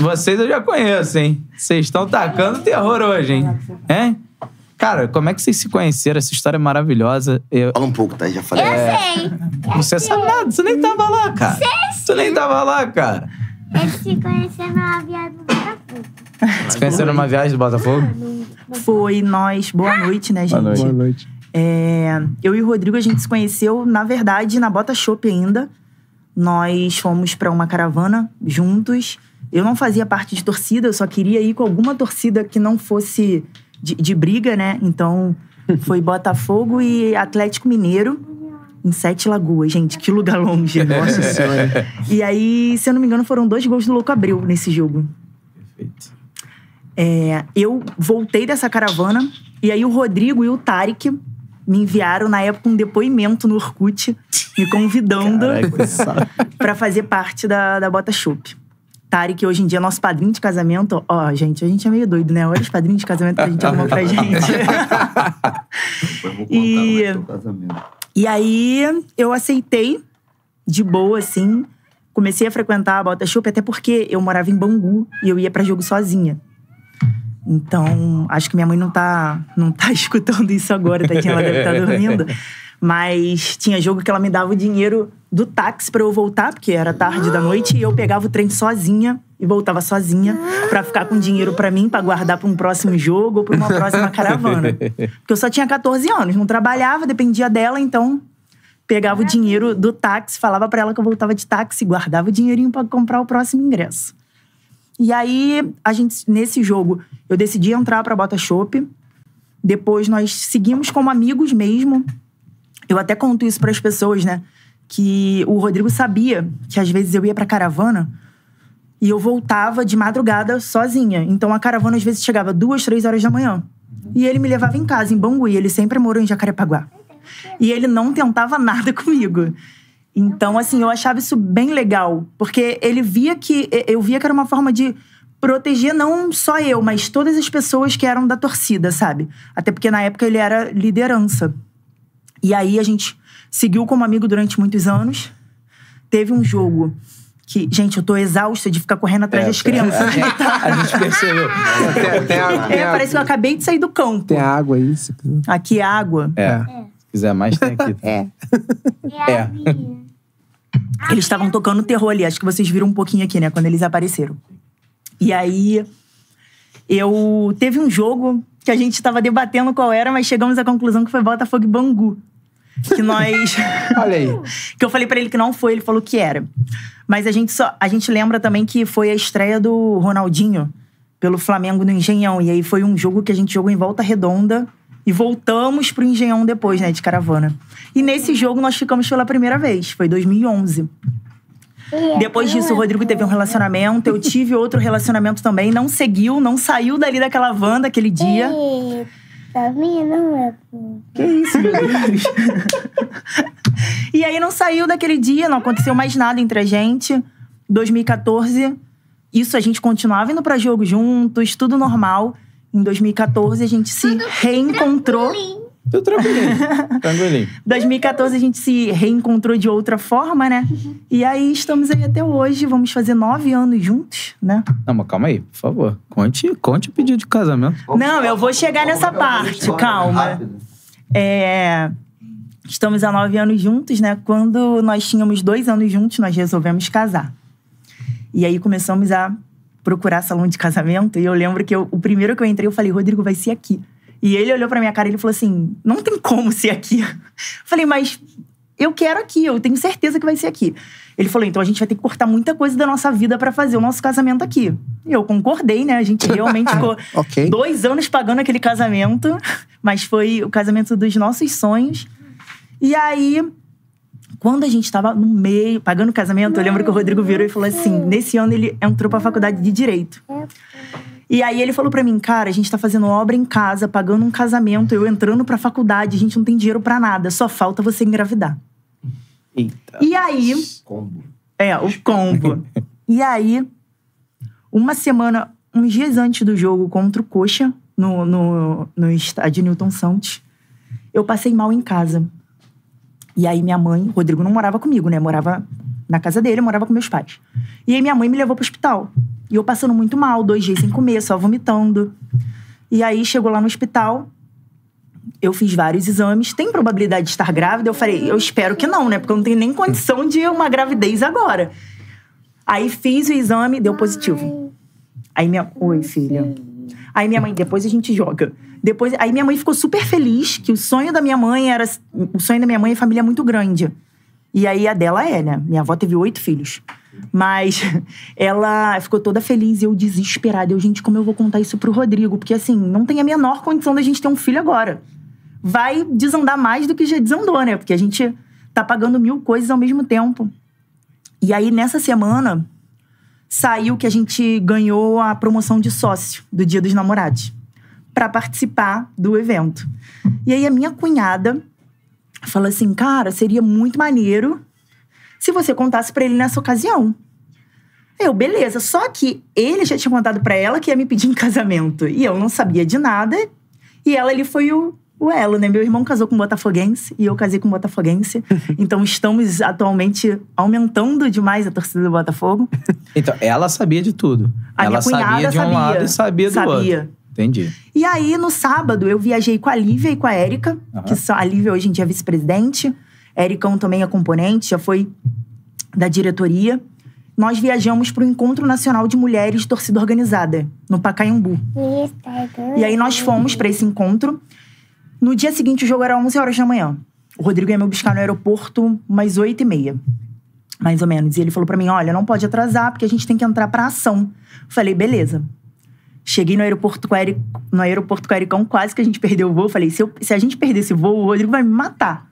Speaker 1: Vocês eu já conheço, hein? Vocês estão tacando terror hoje, hein? Cara, como é que vocês se conheceram? Essa história é maravilhosa. Eu... Fala um pouco, tá? Já falei. Eu é... sei. É. Você sabe nada, você nem tava lá, cara. sim. Você nem tava lá, cara.
Speaker 4: É Eles se conheceram numa viagem do Botafogo.
Speaker 1: Se conheceram numa viagem do Botafogo?
Speaker 4: Ah, foi nós. Boa ah! noite, né, gente? Boa noite. Boa noite. É, eu e o Rodrigo, a gente se conheceu, na verdade, na Bota Shop ainda. Nós fomos para uma caravana juntos. Eu não fazia parte de torcida, eu só queria ir com alguma torcida que não fosse de, de briga, né? Então, foi Botafogo e Atlético Mineiro em Sete Lagoas, gente, que lugar longe, nossa senhora. E aí, se eu não me engano, foram dois gols do Louco Abreu nesse jogo. Perfeito. É, eu voltei dessa caravana e aí o Rodrigo e o Tarek me enviaram na época um depoimento no Orkut me convidando para fazer parte da, da Bota Chup. Tarek, hoje em dia é nosso padrinho de casamento. Ó, gente, a gente é meio doido, né? Olha os padrinhos de casamento que a gente arrumou pra gente.
Speaker 3: Depois
Speaker 4: vou contar e... É é o
Speaker 3: casamento.
Speaker 4: E aí eu aceitei, de boa, assim. Comecei a frequentar a Bota até porque eu morava em Bangu e eu ia para jogo sozinha. Então, acho que minha mãe não tá, não tá escutando isso agora, tadinha, tá ela deve estar tá dormindo. Mas tinha jogo que ela me dava o dinheiro do táxi para eu voltar, porque era tarde da noite, e eu pegava o trem sozinha e voltava sozinha para ficar com dinheiro para mim, para guardar para um próximo jogo ou pra uma próxima caravana. Porque eu só tinha 14 anos, não trabalhava, dependia dela, então pegava o dinheiro do táxi, falava para ela que eu voltava de táxi, guardava o dinheirinho para comprar o próximo ingresso. E aí, a gente nesse jogo, eu decidi entrar para Bota Shop. Depois nós seguimos como amigos mesmo, eu até conto isso para as pessoas, né? Que o Rodrigo sabia que às vezes eu ia para caravana e eu voltava de madrugada sozinha. Então a caravana às vezes chegava duas, três horas da manhã. E ele me levava em casa, em Bangui. ele sempre morou em Jacarepaguá. E ele não tentava nada comigo. Então, assim, eu achava isso bem legal, porque ele via que. Eu via que era uma forma de proteger não só eu, mas todas as pessoas que eram da torcida, sabe? Até porque na época ele era liderança. E aí a gente seguiu como amigo durante muitos anos. Teve um jogo que, gente, eu tô exausta de ficar correndo atrás é, das crianças. É, é,
Speaker 1: tá. a gente percebeu. tem, tem água, é, parece
Speaker 4: que eu acabei de sair do campo. Tem água aí? Aqui Aqui é água. É. é. Se quiser mais, tem aqui. É.
Speaker 1: É.
Speaker 4: Eles estavam tocando terror ali. Acho que vocês viram um pouquinho aqui, né? Quando eles apareceram. E aí, eu... Teve um jogo que a gente estava debatendo qual era, mas chegamos à conclusão que foi Botafogo e Bangu que nós. Olha aí. que eu falei para ele que não foi, ele falou que era. Mas a gente só. A gente lembra também que foi a estreia do Ronaldinho pelo Flamengo no Engenhão. E aí foi um jogo que a gente jogou em volta redonda. E voltamos pro Engenhão depois, né, de caravana. E nesse jogo nós ficamos pela primeira vez, foi 2011. Depois disso, o Rodrigo teve um relacionamento, eu tive outro relacionamento também, não seguiu, não saiu dali daquela van daquele dia. Tá vindo, não é.
Speaker 2: Que isso, meu Deus.
Speaker 4: e aí não saiu daquele dia, não aconteceu mais nada entre a gente. 2014, isso a gente continuava indo para jogo juntos, tudo normal. Em 2014 a gente se tudo reencontrou. Tranquilo. Tô tranquilinho. tranquilinho. 2014 a gente se reencontrou de outra forma, né? Uhum. E aí estamos aí até hoje, vamos fazer nove anos juntos, né?
Speaker 1: Não, mas calma aí, por favor. Conte, conte o pedido de casamento.
Speaker 4: Não, eu vou chegar nessa parte, né? calma. É, estamos há nove anos juntos, né? Quando nós tínhamos dois anos juntos, nós resolvemos casar. E aí começamos a procurar salão de casamento. E eu lembro que eu, o primeiro que eu entrei, eu falei, Rodrigo, vai ser aqui. E ele olhou pra minha cara e ele falou assim: não tem como ser aqui. Falei, mas eu quero aqui, eu tenho certeza que vai ser aqui. Ele falou: então a gente vai ter que cortar muita coisa da nossa vida para fazer o nosso casamento aqui. E eu concordei, né? A gente realmente ficou okay. dois anos pagando aquele casamento, mas foi o casamento dos nossos sonhos. E aí, quando a gente estava no meio, pagando o casamento, eu lembro que o Rodrigo virou e falou assim: nesse ano ele entrou para faculdade de direito. É. E aí ele falou para mim, cara, a gente tá fazendo obra em casa, pagando um casamento, eu entrando pra faculdade, a gente não tem dinheiro para nada, só falta você engravidar. Eita. E aí. Combo. É, o combo. e aí, uma semana, uns dias antes do jogo contra o Coxa, no, no, no estádio Newton Santos, eu passei mal em casa. E aí minha mãe, Rodrigo não morava comigo, né? Morava na casa dele, morava com meus pais. E aí minha mãe me levou pro hospital. E eu passando muito mal, dois dias sem comer, só vomitando. E aí chegou lá no hospital, eu fiz vários exames. Tem probabilidade de estar grávida? Eu falei, eu espero que não, né? Porque eu não tenho nem condição de uma gravidez agora. Aí fiz o exame, deu positivo. Aí minha. Oi, filha. Aí minha mãe, depois a gente joga. Depois, aí minha mãe ficou super feliz que o sonho da minha mãe era. O sonho da minha mãe é família muito grande. E aí a dela é, né? Minha avó teve oito filhos. Mas ela ficou toda feliz e eu desesperada. Eu, gente, como eu vou contar isso pro Rodrigo? Porque, assim, não tem a menor condição da gente ter um filho agora. Vai desandar mais do que já desandou, né? Porque a gente tá pagando mil coisas ao mesmo tempo. E aí, nessa semana, saiu que a gente ganhou a promoção de sócio do Dia dos Namorados para participar do evento. E aí, a minha cunhada fala assim: cara, seria muito maneiro se você contasse para ele nessa ocasião. Eu, beleza. Só que ele já tinha contado para ela que ia me pedir em casamento. E eu não sabia de nada. E ela ali foi o, o elo, né? Meu irmão casou com um botafoguense e eu casei com um botafoguense. então estamos atualmente aumentando demais a torcida do Botafogo.
Speaker 1: então, ela sabia de tudo. A ela sabia de um sabia, lado e sabia do sabia. outro. Entendi.
Speaker 4: E aí, no sábado, eu viajei com a Lívia e com a Érica, uhum. que a Lívia hoje em dia é vice-presidente. Ericão também é componente, já foi da diretoria. Nós viajamos para o Encontro Nacional de Mulheres Torcida Organizada, no Pacaembu. É e aí nós fomos para esse encontro. No dia seguinte, o jogo era 11 horas da manhã. O Rodrigo ia me buscar no aeroporto umas 8 e meia, mais ou menos. E ele falou para mim: Olha, não pode atrasar, porque a gente tem que entrar para ação. Falei: Beleza. Cheguei no aeroporto com no aeroporto com o Ericão, quase que a gente perdeu o voo. Falei, se, eu, se a gente perder esse voo, o Rodrigo vai me matar.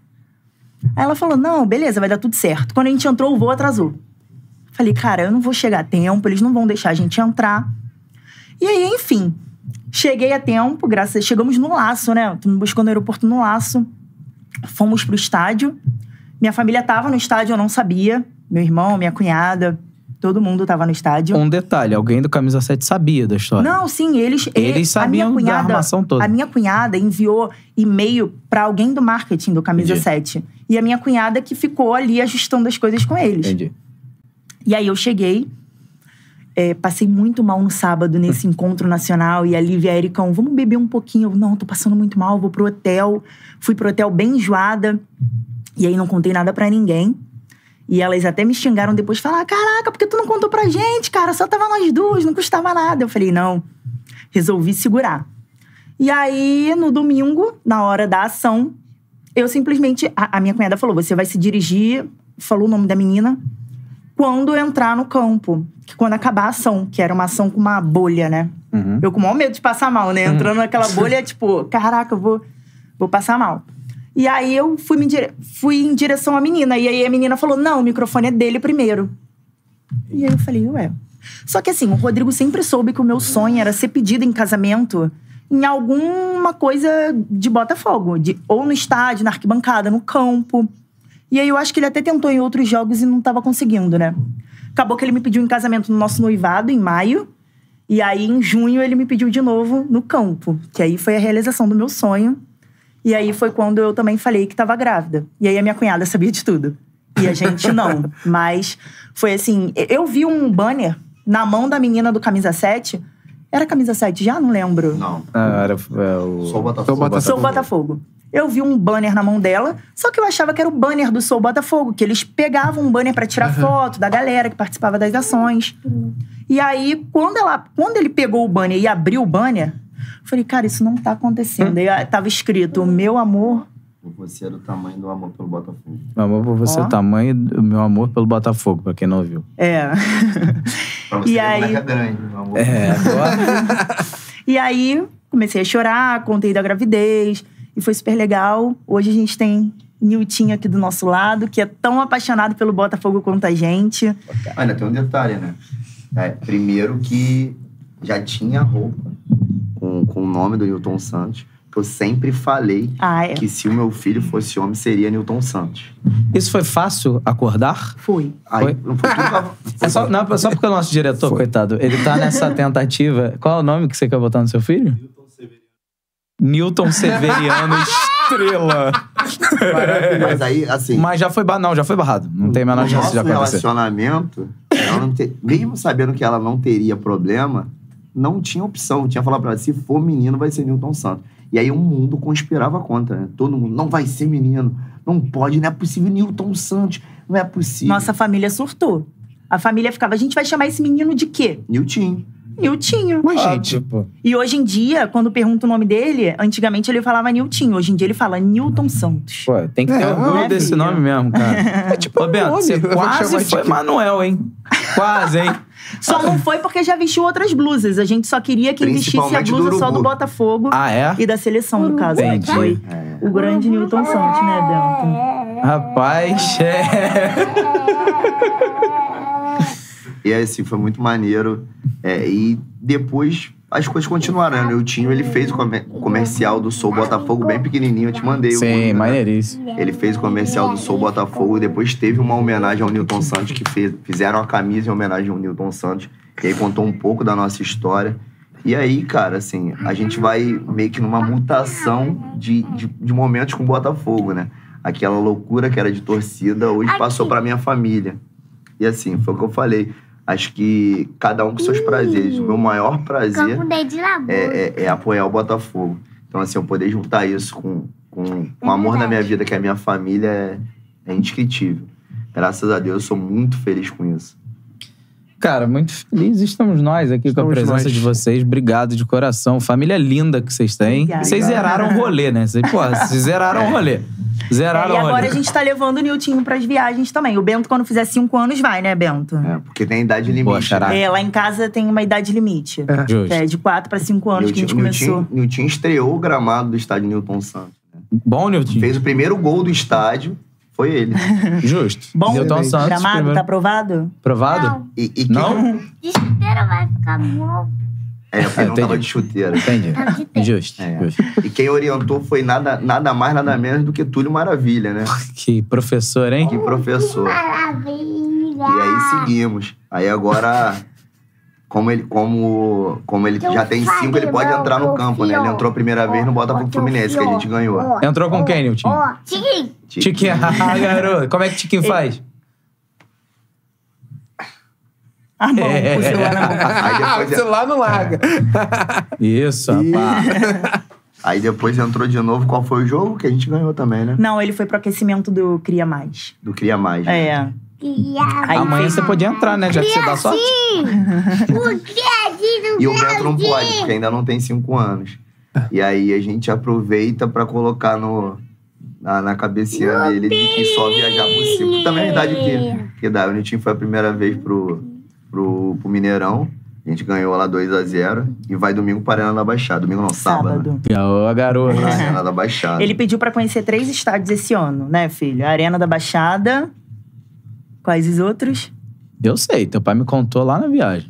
Speaker 4: Aí ela falou: não, beleza, vai dar tudo certo. Quando a gente entrou, o voo atrasou. Falei, cara, eu não vou chegar a tempo, eles não vão deixar a gente entrar. E aí, enfim, cheguei a tempo, graças chegamos no laço, né? Tu me buscou no aeroporto no laço. Fomos pro estádio. Minha família tava no estádio, eu não sabia. Meu irmão, minha cunhada, todo mundo tava no estádio. Um
Speaker 1: detalhe, alguém do camisa 7 sabia da história.
Speaker 4: Não, sim, eles eles sabiam cunhada, da armação toda. A minha cunhada enviou e-mail para alguém do marketing do camisa Entendi. 7 e a minha cunhada que ficou ali ajustando as coisas com eles. Entendi. E aí eu cheguei, é, passei muito mal no sábado nesse encontro nacional e a Lívia e a Ericão, vamos beber um pouquinho. Eu, não, tô passando muito mal, vou pro hotel. Fui pro hotel bem enjoada. E aí não contei nada para ninguém. E elas até me xingaram depois, falar caraca, por que tu não contou pra gente, cara? Só tava nós duas, não custava nada. Eu falei, não, resolvi segurar. E aí, no domingo, na hora da ação, eu simplesmente. A, a minha cunhada falou: você vai se dirigir, falou o nome da menina, quando entrar no campo. Que quando acabar a ação, que era uma ação com uma bolha, né? Uhum. Eu com o maior medo de passar mal, né? Entrando uhum. naquela bolha, tipo, caraca, eu vou, vou passar mal. E aí eu fui, me dire... fui em direção à menina. E aí a menina falou: não, o microfone é dele primeiro. E aí eu falei, ué. Só que assim, o Rodrigo sempre soube que o meu sonho era ser pedido em casamento em alguma coisa de Botafogo, de, ou no estádio, na arquibancada, no campo. E aí eu acho que ele até tentou em outros jogos e não estava conseguindo, né? Acabou que ele me pediu em casamento no nosso noivado, em maio. E aí, em junho, ele me pediu de novo no campo, que aí foi a realização do meu sonho. E aí foi quando eu também falei que estava grávida. E aí a minha cunhada sabia de tudo. E a gente não. Mas foi assim: eu vi um banner na mão da menina do camisa 7 era camisa 7 já? Não lembro. Não.
Speaker 1: Ah, era
Speaker 3: é, o... Sou Botafogo. Sou Botafogo. Sou
Speaker 4: Botafogo. Eu vi um banner na mão dela, só que eu achava que era o banner do Sou Botafogo, que eles pegavam um banner para tirar uhum. foto da galera que participava das ações. Uhum. E aí, quando, ela, quando ele pegou o banner e abriu o banner, eu falei, cara, isso não tá acontecendo. Uhum. Aí tava escrito, meu amor
Speaker 3: por tipo, você era é o tamanho do amor pelo Botafogo.
Speaker 1: Meu amor por você, oh. o tamanho do meu amor pelo Botafogo, pra quem não viu.
Speaker 4: É. pra você e é aí... grande, meu amor.
Speaker 1: É, agora...
Speaker 4: e aí, comecei a chorar, contei da gravidez, e foi super legal. Hoje a gente tem Niltinho aqui do nosso lado, que é tão apaixonado pelo Botafogo quanto a gente.
Speaker 3: Olha, tem um detalhe, né? É, primeiro que já tinha roupa com, com o nome do Newton Santos eu sempre falei ah, é. que se o meu filho fosse homem, seria Newton Santos. Isso foi fácil acordar? Foi. Aí, foi? Não foi é só, não, é só porque o
Speaker 1: nosso diretor, foi. coitado, ele tá nessa tentativa. Qual é o nome que você quer botar no seu filho? Newton Severiano
Speaker 3: Estrela. Mas aí,
Speaker 1: assim. Mas já foi não já foi barrado. Não tem a menor chance de acontecer.
Speaker 3: relacionamento, te... mesmo sabendo que ela não teria problema, não tinha opção. tinha tinha falado pra ela: se for menino, vai ser Newton Santos. E aí o um mundo conspirava contra, né? Todo mundo, não vai ser menino, não pode, não é possível, Newton Santos, não é possível. Nossa
Speaker 4: família surtou. A família ficava, a gente vai chamar esse menino de quê? Newton. Niltinho. Mas, ah, gente. Tipo... E hoje em dia, quando pergunta o nome dele, antigamente ele falava Newton. Hoje em dia ele fala Newton Santos.
Speaker 1: Pô, tem que ter é, orgulho desse nome mesmo, cara. É tipo, Ô, Bento, você quase foi Manuel, hein? Quase, hein? Só não
Speaker 4: foi porque já vestiu outras blusas. A gente só queria que vestisse a blusa do só do Botafogo ah, é? e da seleção, no caso, né? Que foi é. o grande Newton Santos, né, Delton?
Speaker 3: Rapaz, é. e assim, foi muito maneiro. É, e depois as coisas continuaram. Né? O Tinho ele fez o, comer comercial do Sou Botafogo bem pequenininho, eu te mandei. Sim, mundo, né? maneiríssimo. Ele fez o comercial do Sou Botafogo, depois teve uma homenagem ao Newton Santos, que fez, fizeram a camisa em homenagem ao Newton Santos, que aí contou um pouco da nossa história. E aí, cara, assim, a gente vai meio que numa mutação de, de, de momentos com o Botafogo, né? Aquela loucura que era de torcida, hoje passou pra minha família. E assim, foi o que eu falei. Acho que cada um com seus prazeres. O meu maior prazer é, é, é, apoiar o Botafogo. Então, assim, eu poder juntar isso com, com, com é o amor da minha vida, que é a minha família, é, é indescritível. Graças a Deus, eu sou muito feliz com isso. Cara,
Speaker 1: muito feliz estamos nós aqui estamos com a presença nós. de vocês. Obrigado de coração. Família linda que vocês
Speaker 3: têm. Obrigada. Vocês zeraram o rolê, né? Vocês, porra, vocês zeraram o rolê. Zeraram é, e agora a gente
Speaker 4: tá levando o Niltinho pras viagens também. O Bento, quando fizer cinco anos, vai, né, Bento? É,
Speaker 3: porque tem idade limite. Poxa, né? É, lá
Speaker 4: em casa tem uma idade limite. É, Justo. é de quatro pra cinco anos que a gente começou. Nilton,
Speaker 3: Nilton estreou o gramado do estádio Nilton Santos. Né? Bom, Nilton. Fez o primeiro gol do estádio. Foi ele. Justo. Bom, Newton Santos. Gramado, primeiro. tá
Speaker 4: aprovado?
Speaker 3: Provado? Não. E, e que... Não?
Speaker 1: De chuteira vai ficar bom.
Speaker 3: É, porque é, não tava de chuteira. Entendi. Justo, é. E quem orientou foi nada, nada mais, nada menos do que Túlio Maravilha, né? Que professor, hein? Que professor. Que maravilha! E aí seguimos. Aí agora como ele, como, como ele já tem cinco, ele pode entrar no campo, né? Ele entrou a primeira vez no Botafogo Fluminense, que a gente ganhou. Entrou com quem, Nilton? Tiquinho. Tiquinho. Ah,
Speaker 1: garoto. Como é que Tiquinho faz? Ah, não.
Speaker 3: é. o
Speaker 2: celular
Speaker 4: não larga.
Speaker 3: É- é. Isso, rapaz. Aí depois entrou de novo. Qual foi o jogo que a gente ganhou também, né?
Speaker 4: Não, ele foi pro aquecimento do Cria Mais.
Speaker 3: Do Cria Mais. Né? É. Amanhã você pode entrar, né? Já que você dá sorte.
Speaker 4: e o Beto não pode, porque ainda
Speaker 3: não tem cinco anos. E aí a gente aproveita para colocar no, na, na cabeceira dele de que só viajar por cinco. Também é a idade que, que dá. O Nitinho foi a primeira vez pro, pro, pro Mineirão. A gente ganhou lá 2x0 e vai domingo para a Arena da Baixada. Domingo não, sábado. Né? Sábado. a garoto. Arena da Baixada. Ele
Speaker 4: pediu para conhecer três estádios esse ano, né, filho? A Arena da Baixada, Quais os outros?
Speaker 1: Eu sei, teu pai me contou lá na
Speaker 4: viagem.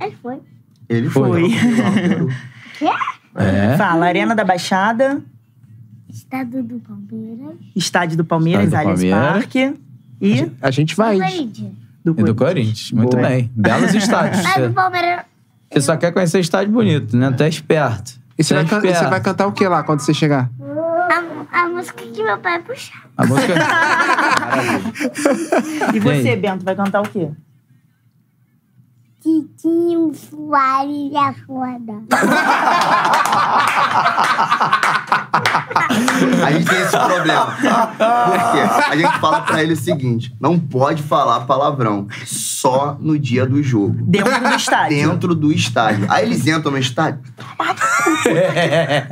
Speaker 4: Ele foi. Ele foi. foi. é. Fala, Arena da Baixada. Estádio do Palmeiras. Estádio do Palmeiras, Allianz Parque.
Speaker 1: E. A gente vai. Do, do Corinthians. Muito Boa. bem. Belos estádios. Mas do Palmeiras. Você só quer conhecer estádio bonito, né? Tu é esperto. E você, vai, você vai
Speaker 2: cantar o que lá quando você chegar?
Speaker 4: a música que meu pai puxar. A música? e você, Bento, vai cantar o quê? Titinho, fuari e a roda.
Speaker 3: a gente tem esse problema. Por quê? A gente fala pra ele o seguinte: não pode falar palavrão só no dia do jogo. Dentro do estádio. Dentro do estádio. Aí eles entram no estádio.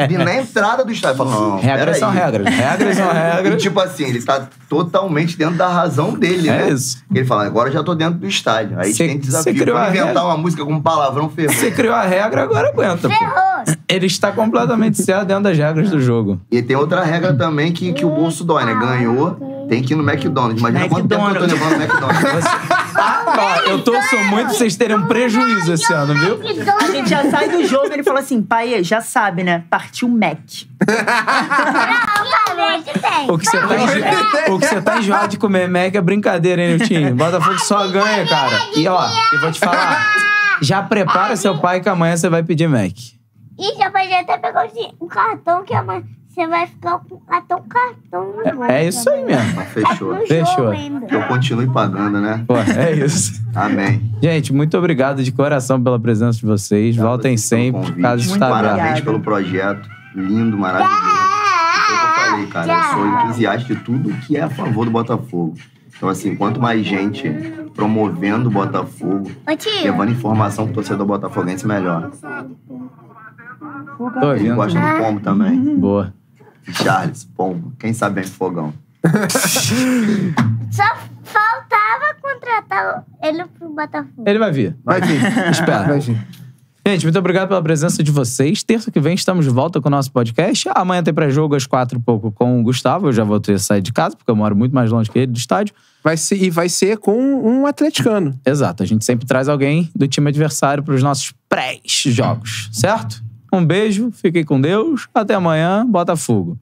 Speaker 3: E na entrada do estádio. Fala, não, regras são regras. Regras são regras. E, tipo assim, ele tá totalmente dentro da razão dele, é né? É isso. Ele fala, agora já tô dentro do estádio. Aí cê, tem desafio. Pra inventar regra. uma música com palavrão ferrou. Você criou a regra, agora aguenta. Ferrou! Ele está completamente certo dentro das regras do jogo. E tem outra regra também que, que o bolso dói, né? Ganhou, tem que ir no McDonald's. Imagina quanto tempo eu tô levando no McDonald's. Ó, eu torço muito
Speaker 1: pra vocês terem um prejuízo esse ano, viu?
Speaker 4: A gente já sai do jogo e ele fala assim: pai, já sabe, né? Partiu Mac. O que, você tá o que você tá
Speaker 1: enjoado de comer Mac é brincadeira, hein, Niltinho? Botafogo só ganha, cara. E ó, eu vou te falar. Já prepara seu pai que amanhã você vai pedir Mac.
Speaker 2: E já pode até pegar um cartão que a mãe. Você vai ficar com até um cartão né? é,
Speaker 3: é isso aí mesmo. Tá fechou. Fechou. ainda. Que eu continue pagando, né? Pô, é isso. Amém. Gente,
Speaker 1: muito obrigado de coração pela presença de vocês. Voltem sempre. Caso muito está Parabéns pelo
Speaker 3: projeto. Lindo, maravilhoso. Foi eu falei, cara. Eu sou entusiasta de tudo que é a favor do Botafogo. Então, assim, quanto mais gente promovendo o Botafogo, levando informação pro torcedor botafoguense, melhor.
Speaker 4: Fogão. Tô ouvindo. Ele gosta do pombo
Speaker 3: também. Uhum. Boa. Charles, pombo. Quem sabe é fogão.
Speaker 4: Só faltava contratar ele pro Botafogo. Ele
Speaker 3: vai
Speaker 1: vir. Vai vir. Espera. Vai vir. Gente, muito obrigado pela presença de vocês. Terça que vem estamos de volta com o nosso podcast. Amanhã tem pré-jogo às quatro e pouco com o Gustavo. Eu já vou ter sair de casa, porque eu moro muito mais longe que ele do estádio. Vai ser, e vai ser com um atleticano. Exato. A gente sempre traz alguém do time adversário para os nossos pré-jogos, certo? Um beijo, fiquem com Deus, até amanhã, Botafogo.